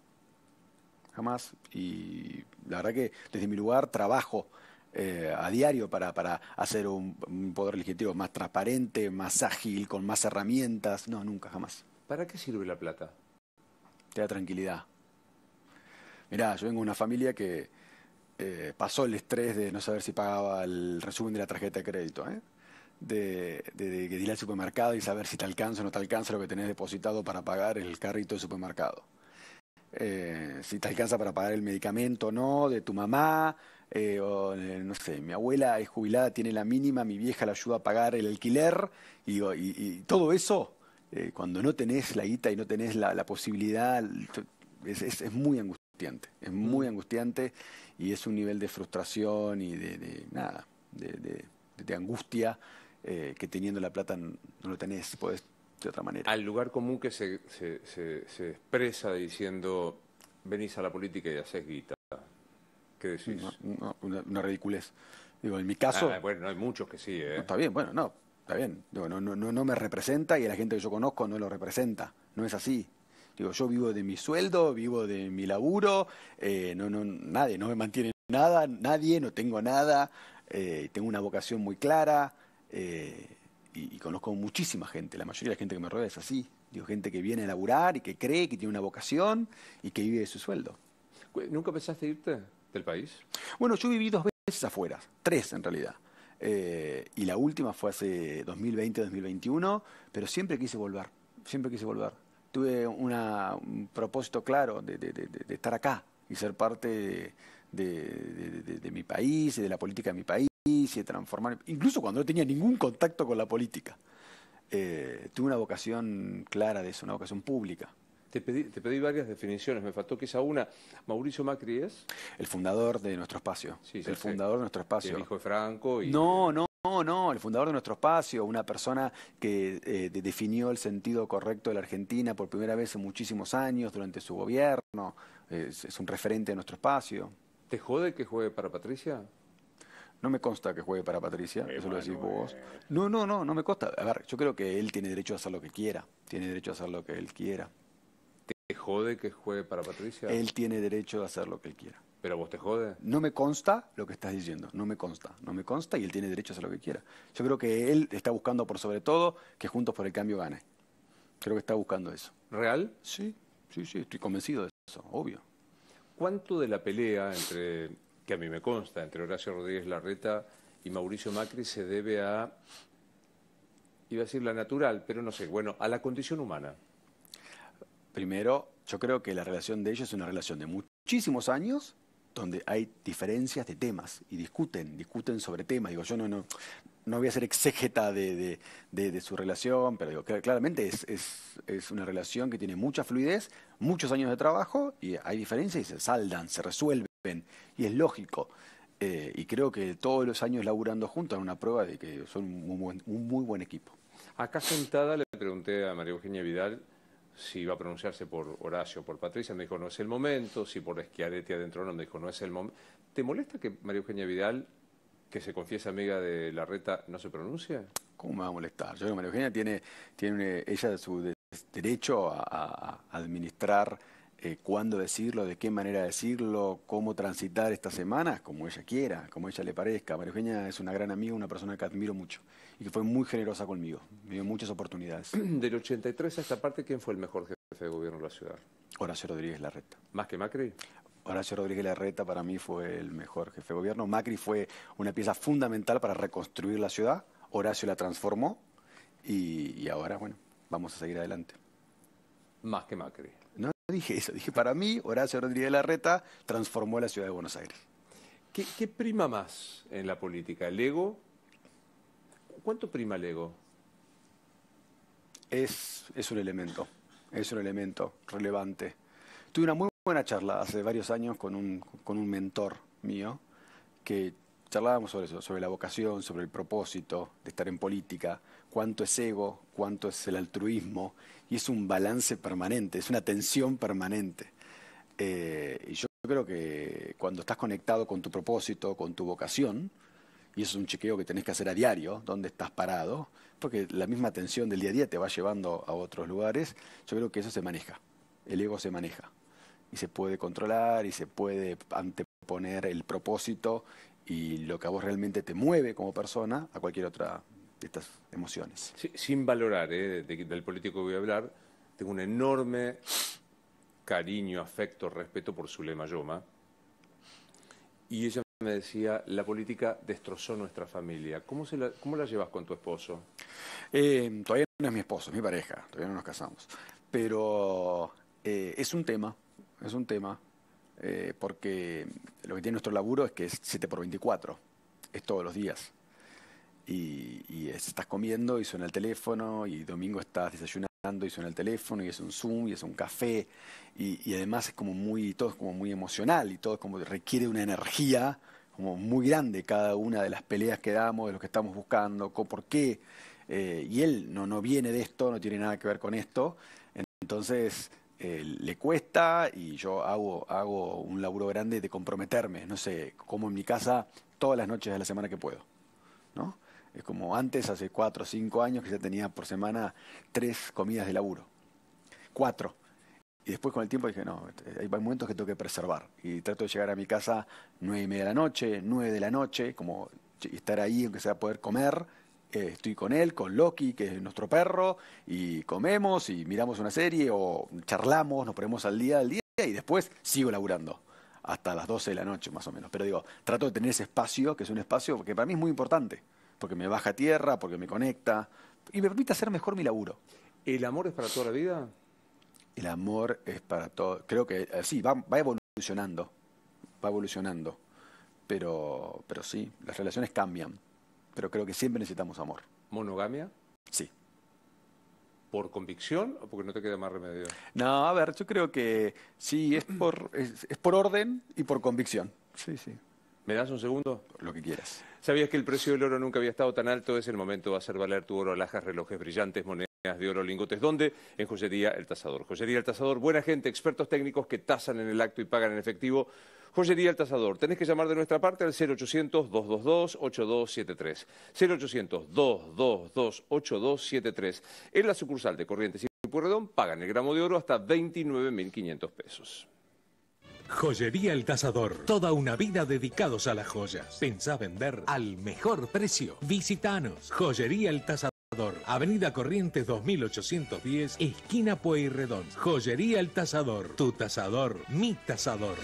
Jamás. Y la verdad que desde mi lugar trabajo. Eh, a diario para, para hacer un poder legislativo más transparente, más ágil, con más herramientas. No, nunca, jamás. ¿Para qué sirve la plata? Te da tranquilidad. Mirá, yo vengo de una familia que eh, pasó el estrés de no saber si pagaba el resumen de la tarjeta de crédito, ¿eh? de, ir al supermercado y saber si te alcanza o no te alcanza lo que tenés depositado para pagar el carrito de supermercado. Eh, si te alcanza para pagar el medicamento o no, de tu mamá, no sé, mi abuela es jubilada, tiene la mínima, mi vieja la ayuda a pagar el alquiler, y todo eso eh, cuando no tenés la guita y no tenés la, posibilidad, es, muy angustiante, es mm. muy angustiante y es un nivel de frustración y de, nada, de, angustia eh, que teniendo la plata no lo tenés, podés de otra manera. Al lugar común que se, expresa diciendo, venís a la política y haces guita. ¿Qué decís? una, ridiculez. Digo, en mi caso... Ah, bueno, hay muchos que sí. ¿eh? está bien, bueno, no, está bien, no, no, no, me representa y la gente que yo conozco no lo representa, no es así. Digo, yo vivo de mi sueldo, vivo de mi laburo, eh, no, nadie, no me mantiene nada, nadie, no tengo nada, eh, tengo una vocación muy clara eh, y, conozco muchísima gente, la mayoría de la gente que me rodea es así, digo, gente que viene a laburar y que cree que tiene una vocación y que vive de su sueldo. ¿Nunca pensaste irte del país? Bueno, yo viví dos veces afuera, tres en realidad. Eh, y la última fue hace 2020-2021, pero siempre quise volver, siempre quise volver. Tuve un propósito claro de, estar acá y ser parte de, mi país, y de la política de mi país, y de transformar, incluso cuando no tenía ningún contacto con la política. Eh, tuve una vocación clara de eso, una vocación pública. Te pedí, varias definiciones, me faltó que quizá una. Mauricio Macri es... El fundador de nuestro espacio. Sí, el fundador de nuestro espacio. El hijo de Franco y... No, no. No, no, el fundador de nuestro espacio, una persona que eh, definió el sentido correcto de la Argentina por primera vez en muchísimos años durante su gobierno, es, un referente de nuestro espacio. ¿Te jode que juegue para Patricia? No me consta que juegue para Patricia, eso lo decís vos. No, no, no, no me consta. A ver, yo creo que él tiene derecho a hacer lo que quiera, tiene derecho a hacer lo que él quiera. ¿Te jode que juegue para Patricia? Él tiene derecho a hacer lo que él quiera. ¿Pero vos te jode? No me consta lo que estás diciendo, no me consta, no me consta y él tiene derecho a hacer lo que quiera. Yo creo que él está buscando por sobre todo que Juntos por el Cambio gane. Creo que está buscando eso. ¿Real? Sí, sí, sí, estoy convencido de eso, obvio. ¿Cuánto de la pelea entre, que a mí me consta, entre Horacio Rodríguez Larreta y Mauricio Macri se debe a, iba a decir la natural, pero no sé, bueno, a la condición humana? Primero, yo creo que la relación de ellos es una relación de muchísimos años donde hay diferencias de temas y discuten, discuten sobre temas. Digo, yo no, no, no voy a ser exégeta de, su relación, pero digo, claramente es, es, es, una relación que tiene mucha fluidez, muchos años de trabajo y hay diferencias y se saldan, se resuelven y es lógico. Eh, y creo que todos los años laburando juntos es una prueba de que son un muy buen equipo. Acá sentada le pregunté a María Eugenia Vidal si iba a pronunciarse por Horacio o por Patricia, me dijo no es el momento, si por Esquiarete adentro no, me dijo no es el momento. ¿Te molesta que María Eugenia Vidal, que se confiesa amiga de la reta, no se pronuncie? ¿Cómo me va a molestar? Yo creo que María Eugenia tiene, tiene ella su derecho a, administrar eh, cuándo decirlo, de qué manera decirlo, cómo transitar estas semanas, como ella quiera, como ella le parezca. María Eugenia es una gran amiga, una persona que admiro mucho y que fue muy generosa conmigo. Me dio muchas oportunidades. Del 83 a esta parte, ¿quién fue el mejor jefe de gobierno de la ciudad? Horacio Rodríguez Larreta. ¿Más que Macri? Horacio Rodríguez Larreta para mí fue el mejor jefe de gobierno. Macri fue una pieza fundamental para reconstruir la ciudad. Horacio la transformó y, ahora, bueno, vamos a seguir adelante. Más que Macri. No, no dije eso. Dije, para mí, Horacio Rodríguez Larreta transformó la ciudad de Buenos Aires. ¿Qué, ¿Qué prima más en la política? ¿El ego ¿Cuánto prima el ego? Es, un elemento, es un elemento relevante. Tuve una muy buena charla hace varios años con un, mentor mío que charlábamos sobre eso, sobre la vocación, sobre el propósito de estar en política, cuánto es ego, cuánto es el altruismo, y es un balance permanente, es una tensión permanente. Eh, y yo creo que cuando estás conectado con tu propósito, con tu vocación, y eso es un chequeo que tenés que hacer a diario, dónde estás parado, porque la misma tensión del día a día te va llevando a otros lugares, yo creo que eso se maneja, el ego se maneja y se puede controlar y se puede anteponer el propósito y lo que a vos realmente te mueve como persona a cualquier otra de estas emociones. sin valorar, ¿eh? del político que voy a hablar, tengo un enorme cariño, afecto, respeto por Zulema Yoma. Y ella me decía, la política destrozó nuestra familia. ¿Cómo, se la, cómo la llevas con tu esposo? Eh, todavía no es mi esposo, es mi pareja, todavía no nos casamos. Pero eh, es un tema, es un tema, eh, porque lo que tiene nuestro laburo es que es 7 por 24, es todos los días. Y, estás comiendo y suena el teléfono, y domingo estás desayunando y suena el teléfono, y es un Zoom, y es un café, y, y además es como muy, todo es como muy emocional, y todo es como requiere una energía como muy grande cada una de las peleas que damos, de lo que estamos buscando, por qué. Eh, y él no, no viene de esto, no tiene nada que ver con esto. Entonces, eh, le cuesta y yo hago, hago un laburo grande de comprometerme, no sé, como en mi casa todas las noches de la semana que puedo. ¿no? Es como antes, hace cuatro o cinco años, que ya tenía por semana tres comidas de laburo. Cuatro. Y después con el tiempo dije, no, este, hay momentos que tengo que preservar. Y trato de llegar a mi casa nueve y media de la noche, nueve de la noche, como estar ahí, aunque sea poder comer. Eh, estoy con él, con Loki, que es nuestro perro, y comemos y miramos una serie o charlamos, nos ponemos al día al día y después sigo laburando hasta las 12 de la noche más o menos. Pero digo, trato de tener ese espacio, que es un espacio que para mí es muy importante, porque me baja tierra, porque me conecta y me permite hacer mejor mi laburo. ¿El amor es para toda la vida? El amor es para todo. Creo que eh, sí, va, evolucionando. Va evolucionando. Pero, pero sí, las relaciones cambian. Pero creo que siempre necesitamos amor. ¿Monogamia? Sí. ¿Por convicción o porque no te queda más remedio? No, a ver, yo creo que sí, es por, es, es por orden y por convicción. Sí, sí. ¿Me das un segundo? Lo que quieras. ¿Sabías que el precio del oro nunca había estado tan alto? Es el momento de hacer valer tu oro, alhajas, relojes brillantes, monedas de oro, lingotes, ¿dónde? En Joyería El Tazador. Joyería El Tazador, buena gente, expertos técnicos que tasan en el acto y pagan en efectivo. Joyería El Tazador, tenés que llamar de nuestra parte al 0800-222-8273. 0800-222-8273. En la sucursal de Corrientes y Puerredón pagan el gramo de oro hasta 29.500 pesos. Joyería El tasador Toda una vida dedicados a las joyas. Pensá vender al mejor precio. Visítanos. Joyería El Tazador. Avenida Corrientes 2810, esquina Pueyrredón. Joyería El Tazador, tu tasador, mi tasador.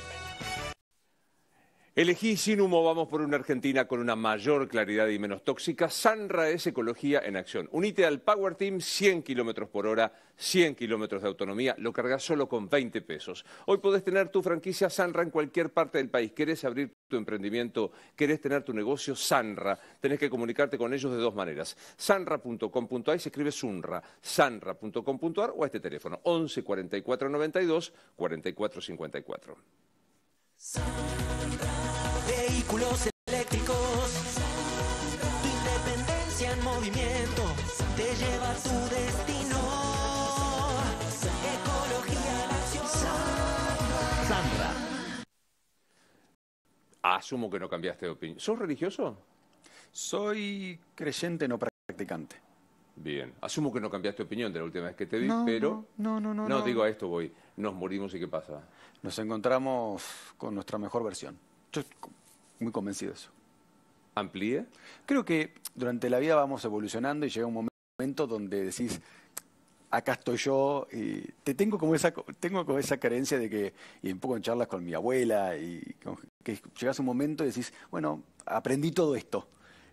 Elegí Sin Humo, vamos por una Argentina con una mayor claridad y menos tóxica. Sanra es ecología en acción. Unite al Power Team 100 kilómetros por hora, 100 kilómetros de autonomía. Lo cargas solo con 20 pesos. Hoy podés tener tu franquicia Sanra en cualquier parte del país. ¿Querés abrir tu emprendimiento? ¿Querés tener tu negocio? Sanra. Tenés que comunicarte con ellos de dos maneras. Sanra.com.ar se escribe Sunra. Sanra.com.ar o a este teléfono 11 44 92 44 54 eléctricos. Tu independencia en movimiento te lleva a tu destino. Ecología en Sandra. Asumo que no cambiaste de opinión. ¿Sos religioso? Soy creyente no practicante. Bien, asumo que no cambiaste de opinión de la última vez que te vi, pero... No, no, no, no. digo a esto voy. Nos morimos y ¿qué pasa? Nos encontramos con nuestra mejor versión muy convencido de eso. ¿Amplíe? Creo que durante la vida vamos evolucionando y llega un momento donde decís, acá estoy yo, y te tengo como esa, tengo como esa carencia de que, y un poco en charlas con mi abuela, y que llegas a un momento y decís, bueno, aprendí todo esto,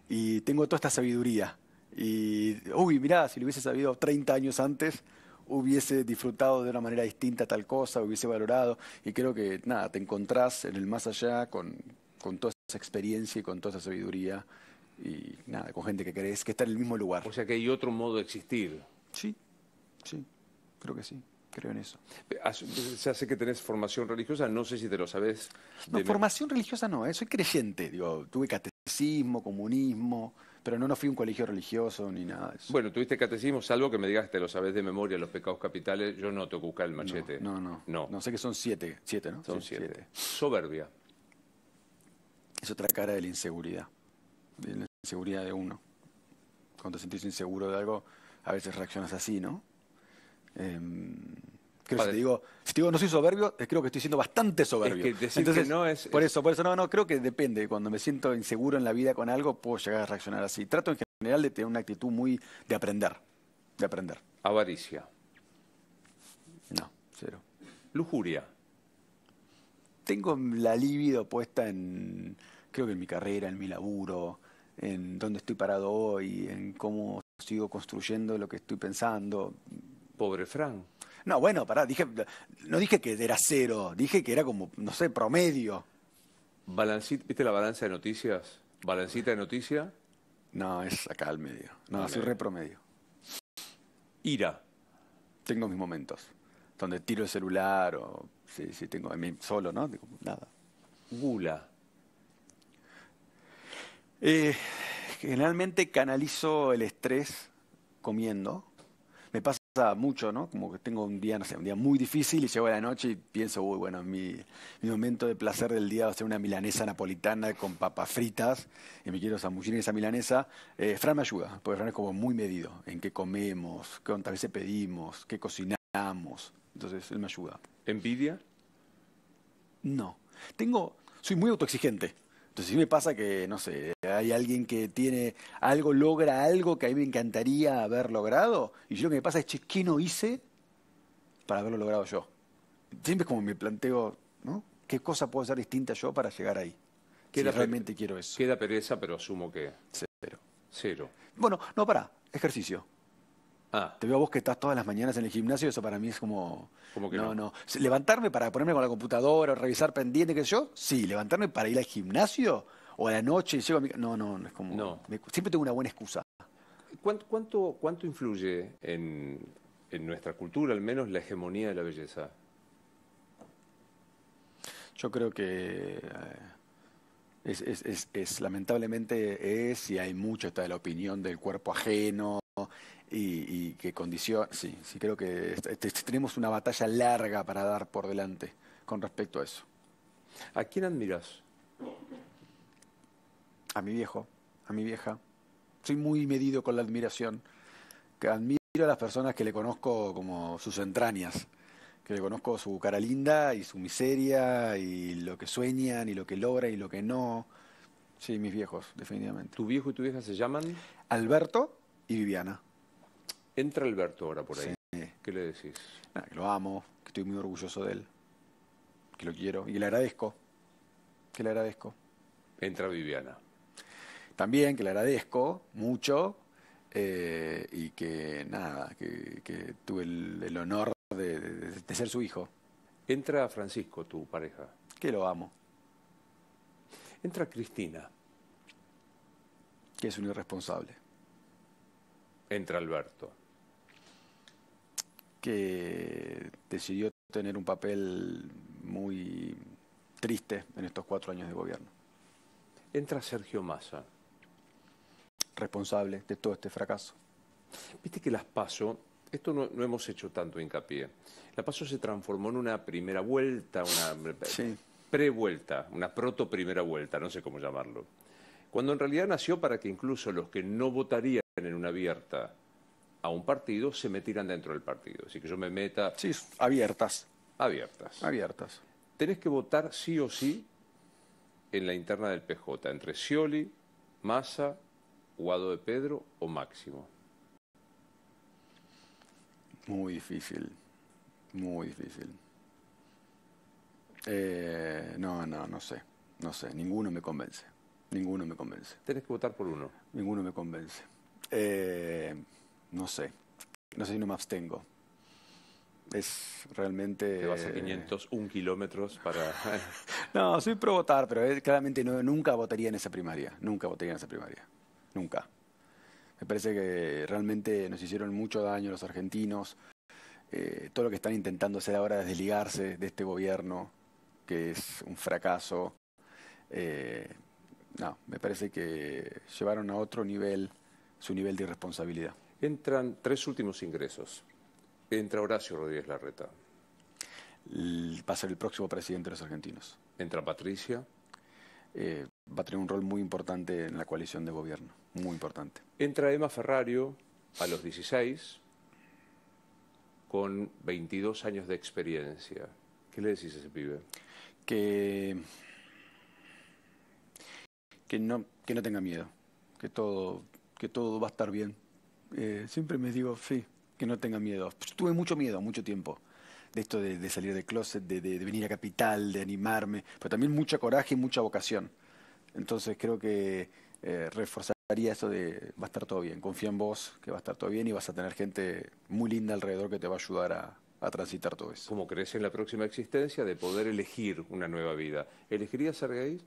y tengo toda esta sabiduría, y, uy, mirá, si lo hubiese sabido 30 años antes, hubiese disfrutado de una manera distinta tal cosa, hubiese valorado, y creo que, nada, te encontrás en el más allá con, con esa experiencia y con toda esa sabiduría y nada, con gente que crees que está en el mismo lugar. O sea que hay otro modo de existir. Sí, sí, creo que sí, creo en eso. Eh, Se hace que tenés formación religiosa, no sé si te lo sabes. No, formación religiosa no, ¿eh? soy creyente, digo, tuve catecismo, comunismo, pero no, no fui a un colegio religioso ni nada de eso. Bueno, tuviste catecismo, salvo que me digas, te lo sabes de memoria, los pecados capitales, yo no te buscar el machete. No, no, no, no. sé que son siete, siete, ¿no? Son siete. Soberbia es otra cara de la inseguridad, de la inseguridad de uno. Cuando te sentís inseguro de algo, a veces reaccionas así, ¿no? Em, creo te digo, si te digo no soy soberbio, creo que estoy siendo bastante soberbio. por eso, por eso no, no, creo que depende. Cuando me siento inseguro en la vida con algo, puedo llegar a reaccionar así. Trato en general de tener una actitud muy de aprender, de aprender. Avaricia. No, cero. Lujuria. Tengo la libido puesta en creo que en mi carrera, en mi laburo, en dónde estoy parado hoy, en cómo sigo construyendo lo que estoy pensando. Pobre Fran. No, bueno, pará, dije, no dije que era cero, dije que era como, no sé, promedio. ¿Viste la balanza de noticias? ¿Balancita de noticias? No, es acá al medio. No, es soy re promedio. Ira. Tengo mis momentos, donde tiro el celular o si, sí, sí, tengo a mí solo, ¿no? nada. Gula. Eh, generalmente canalizo el estrés comiendo. Me pasa mucho, ¿no? Como que tengo un día, no sé, un día muy difícil y llego a la noche y pienso, uy, bueno, mi, momento de placer del día va a ser una milanesa napolitana con papas fritas y me quiero zambullir en esa milanesa. Eh, Fran me ayuda, porque Fran es como muy medido en qué comemos, cuántas veces pedimos, qué cocinamos. Entonces, él me ayuda. ¿Envidia? No. Tengo, soy muy autoexigente. Entonces sí me pasa que, no sé, hay alguien que tiene algo, logra algo que a mí me encantaría haber logrado, y yo lo que me pasa es, che, ¿qué no hice para haberlo logrado yo? Siempre es como me planteo, ¿no? ¿Qué cosa puedo hacer distinta yo para llegar ahí? ¿Qué realmente quiero eso. Queda pereza, pero asumo que... Cero. Cero. Bueno, no, para ejercicio. Ah. Te veo a vos que estás todas las mañanas en el gimnasio, eso para mí es como. ¿Cómo que no, no, Levantarme para ponerme con la computadora o revisar pendiente, qué sé yo, sí. Levantarme para ir al gimnasio o a la noche y llego a mi. No, no, no es como. No. siempre tengo una buena excusa. ¿Cuánto, cuánto, influye en, nuestra cultura, al menos, la hegemonía de la belleza? Yo creo que. Eh, es, lamentablemente es, y hay mucho, está de la opinión del cuerpo ajeno, y, que condiciona, sí, sí creo que este, este, este, tenemos una batalla larga para dar por delante con respecto a eso. ¿A quién admiras? A mi viejo, a mi vieja. Soy muy medido con la admiración. Que admiro a las personas que le conozco como sus entrañas, que le conozco su cara linda y su miseria y lo que sueñan y lo que logra y lo que no. Sí, mis viejos, definitivamente. ¿Tu viejo y tu vieja se llaman? Alberto y Viviana. Entra Alberto ahora por ahí. ¿Qué le decís? que lo amo, que estoy muy orgulloso de él, que lo quiero y le agradezco. Que le agradezco. Entra Viviana. También que le agradezco mucho eh, y que nada, que, tuve el, honor de ser su hijo. Entra Francisco, tu pareja. Que lo amo. Entra Cristina. Que es un irresponsable. Entra Alberto que decidió tener un papel muy triste en estos cuatro años de gobierno. Entra Sergio Massa. Responsable de todo este fracaso. Viste que las PASO, esto no, hemos hecho tanto hincapié, la PASO se transformó en una primera vuelta, una prevuelta, pre-vuelta, una proto primera vuelta, no sé cómo llamarlo. Cuando en realidad nació para que incluso los que no votarían en una abierta a un partido, se me tiran dentro del partido. Así que yo me meta... Sí, abiertas. Abiertas. Abiertas. Tenés que votar sí o sí en la interna del PJ, entre Scioli, Massa, Guado de Pedro o Máximo. Muy difícil, muy difícil. Eh, no, no, no sé, no sé, ninguno me convence, ninguno me convence. Tenés que votar por uno. Ninguno me convence. Eh, no sé, no sé si no me abstengo. Es realmente... Te vas a 501 kilómetros para... no, soy pro votar, pero eh, claramente nunca votaría en esa primaria, nunca votaría en esa primaria, nunca. Me parece que realmente nos hicieron mucho daño los argentinos, eh, todo lo que están intentando hacer ahora es desligarse de este gobierno, que es un fracaso. Eh, no, me parece que llevaron a otro nivel su nivel de irresponsabilidad entran tres últimos ingresos. Entra Horacio Rodríguez Larreta. Va a ser el próximo presidente de los argentinos. Entra Patricia. Eh, va a tener un rol muy importante en la coalición de gobierno, muy importante. Entra Emma Ferrario a los 16 con 22 años de experiencia. ¿Qué le decís a ese pibe? Que, que, no, que no tenga miedo, que todo, que todo va a estar bien eh, siempre me digo, sí, que no tenga miedo. Tuve mucho miedo, mucho tiempo, de esto de, salir de closet, de, venir a Capital, de animarme, pero también mucha coraje y mucha vocación. Entonces creo que eh, reforzaría eso de va a estar todo bien, confía en vos, que va a estar todo bien y vas a tener gente muy linda alrededor que te va a ayudar a, a transitar todo eso. ¿Cómo crees en la próxima existencia de poder elegir una nueva vida? ¿Elegirías ser gay?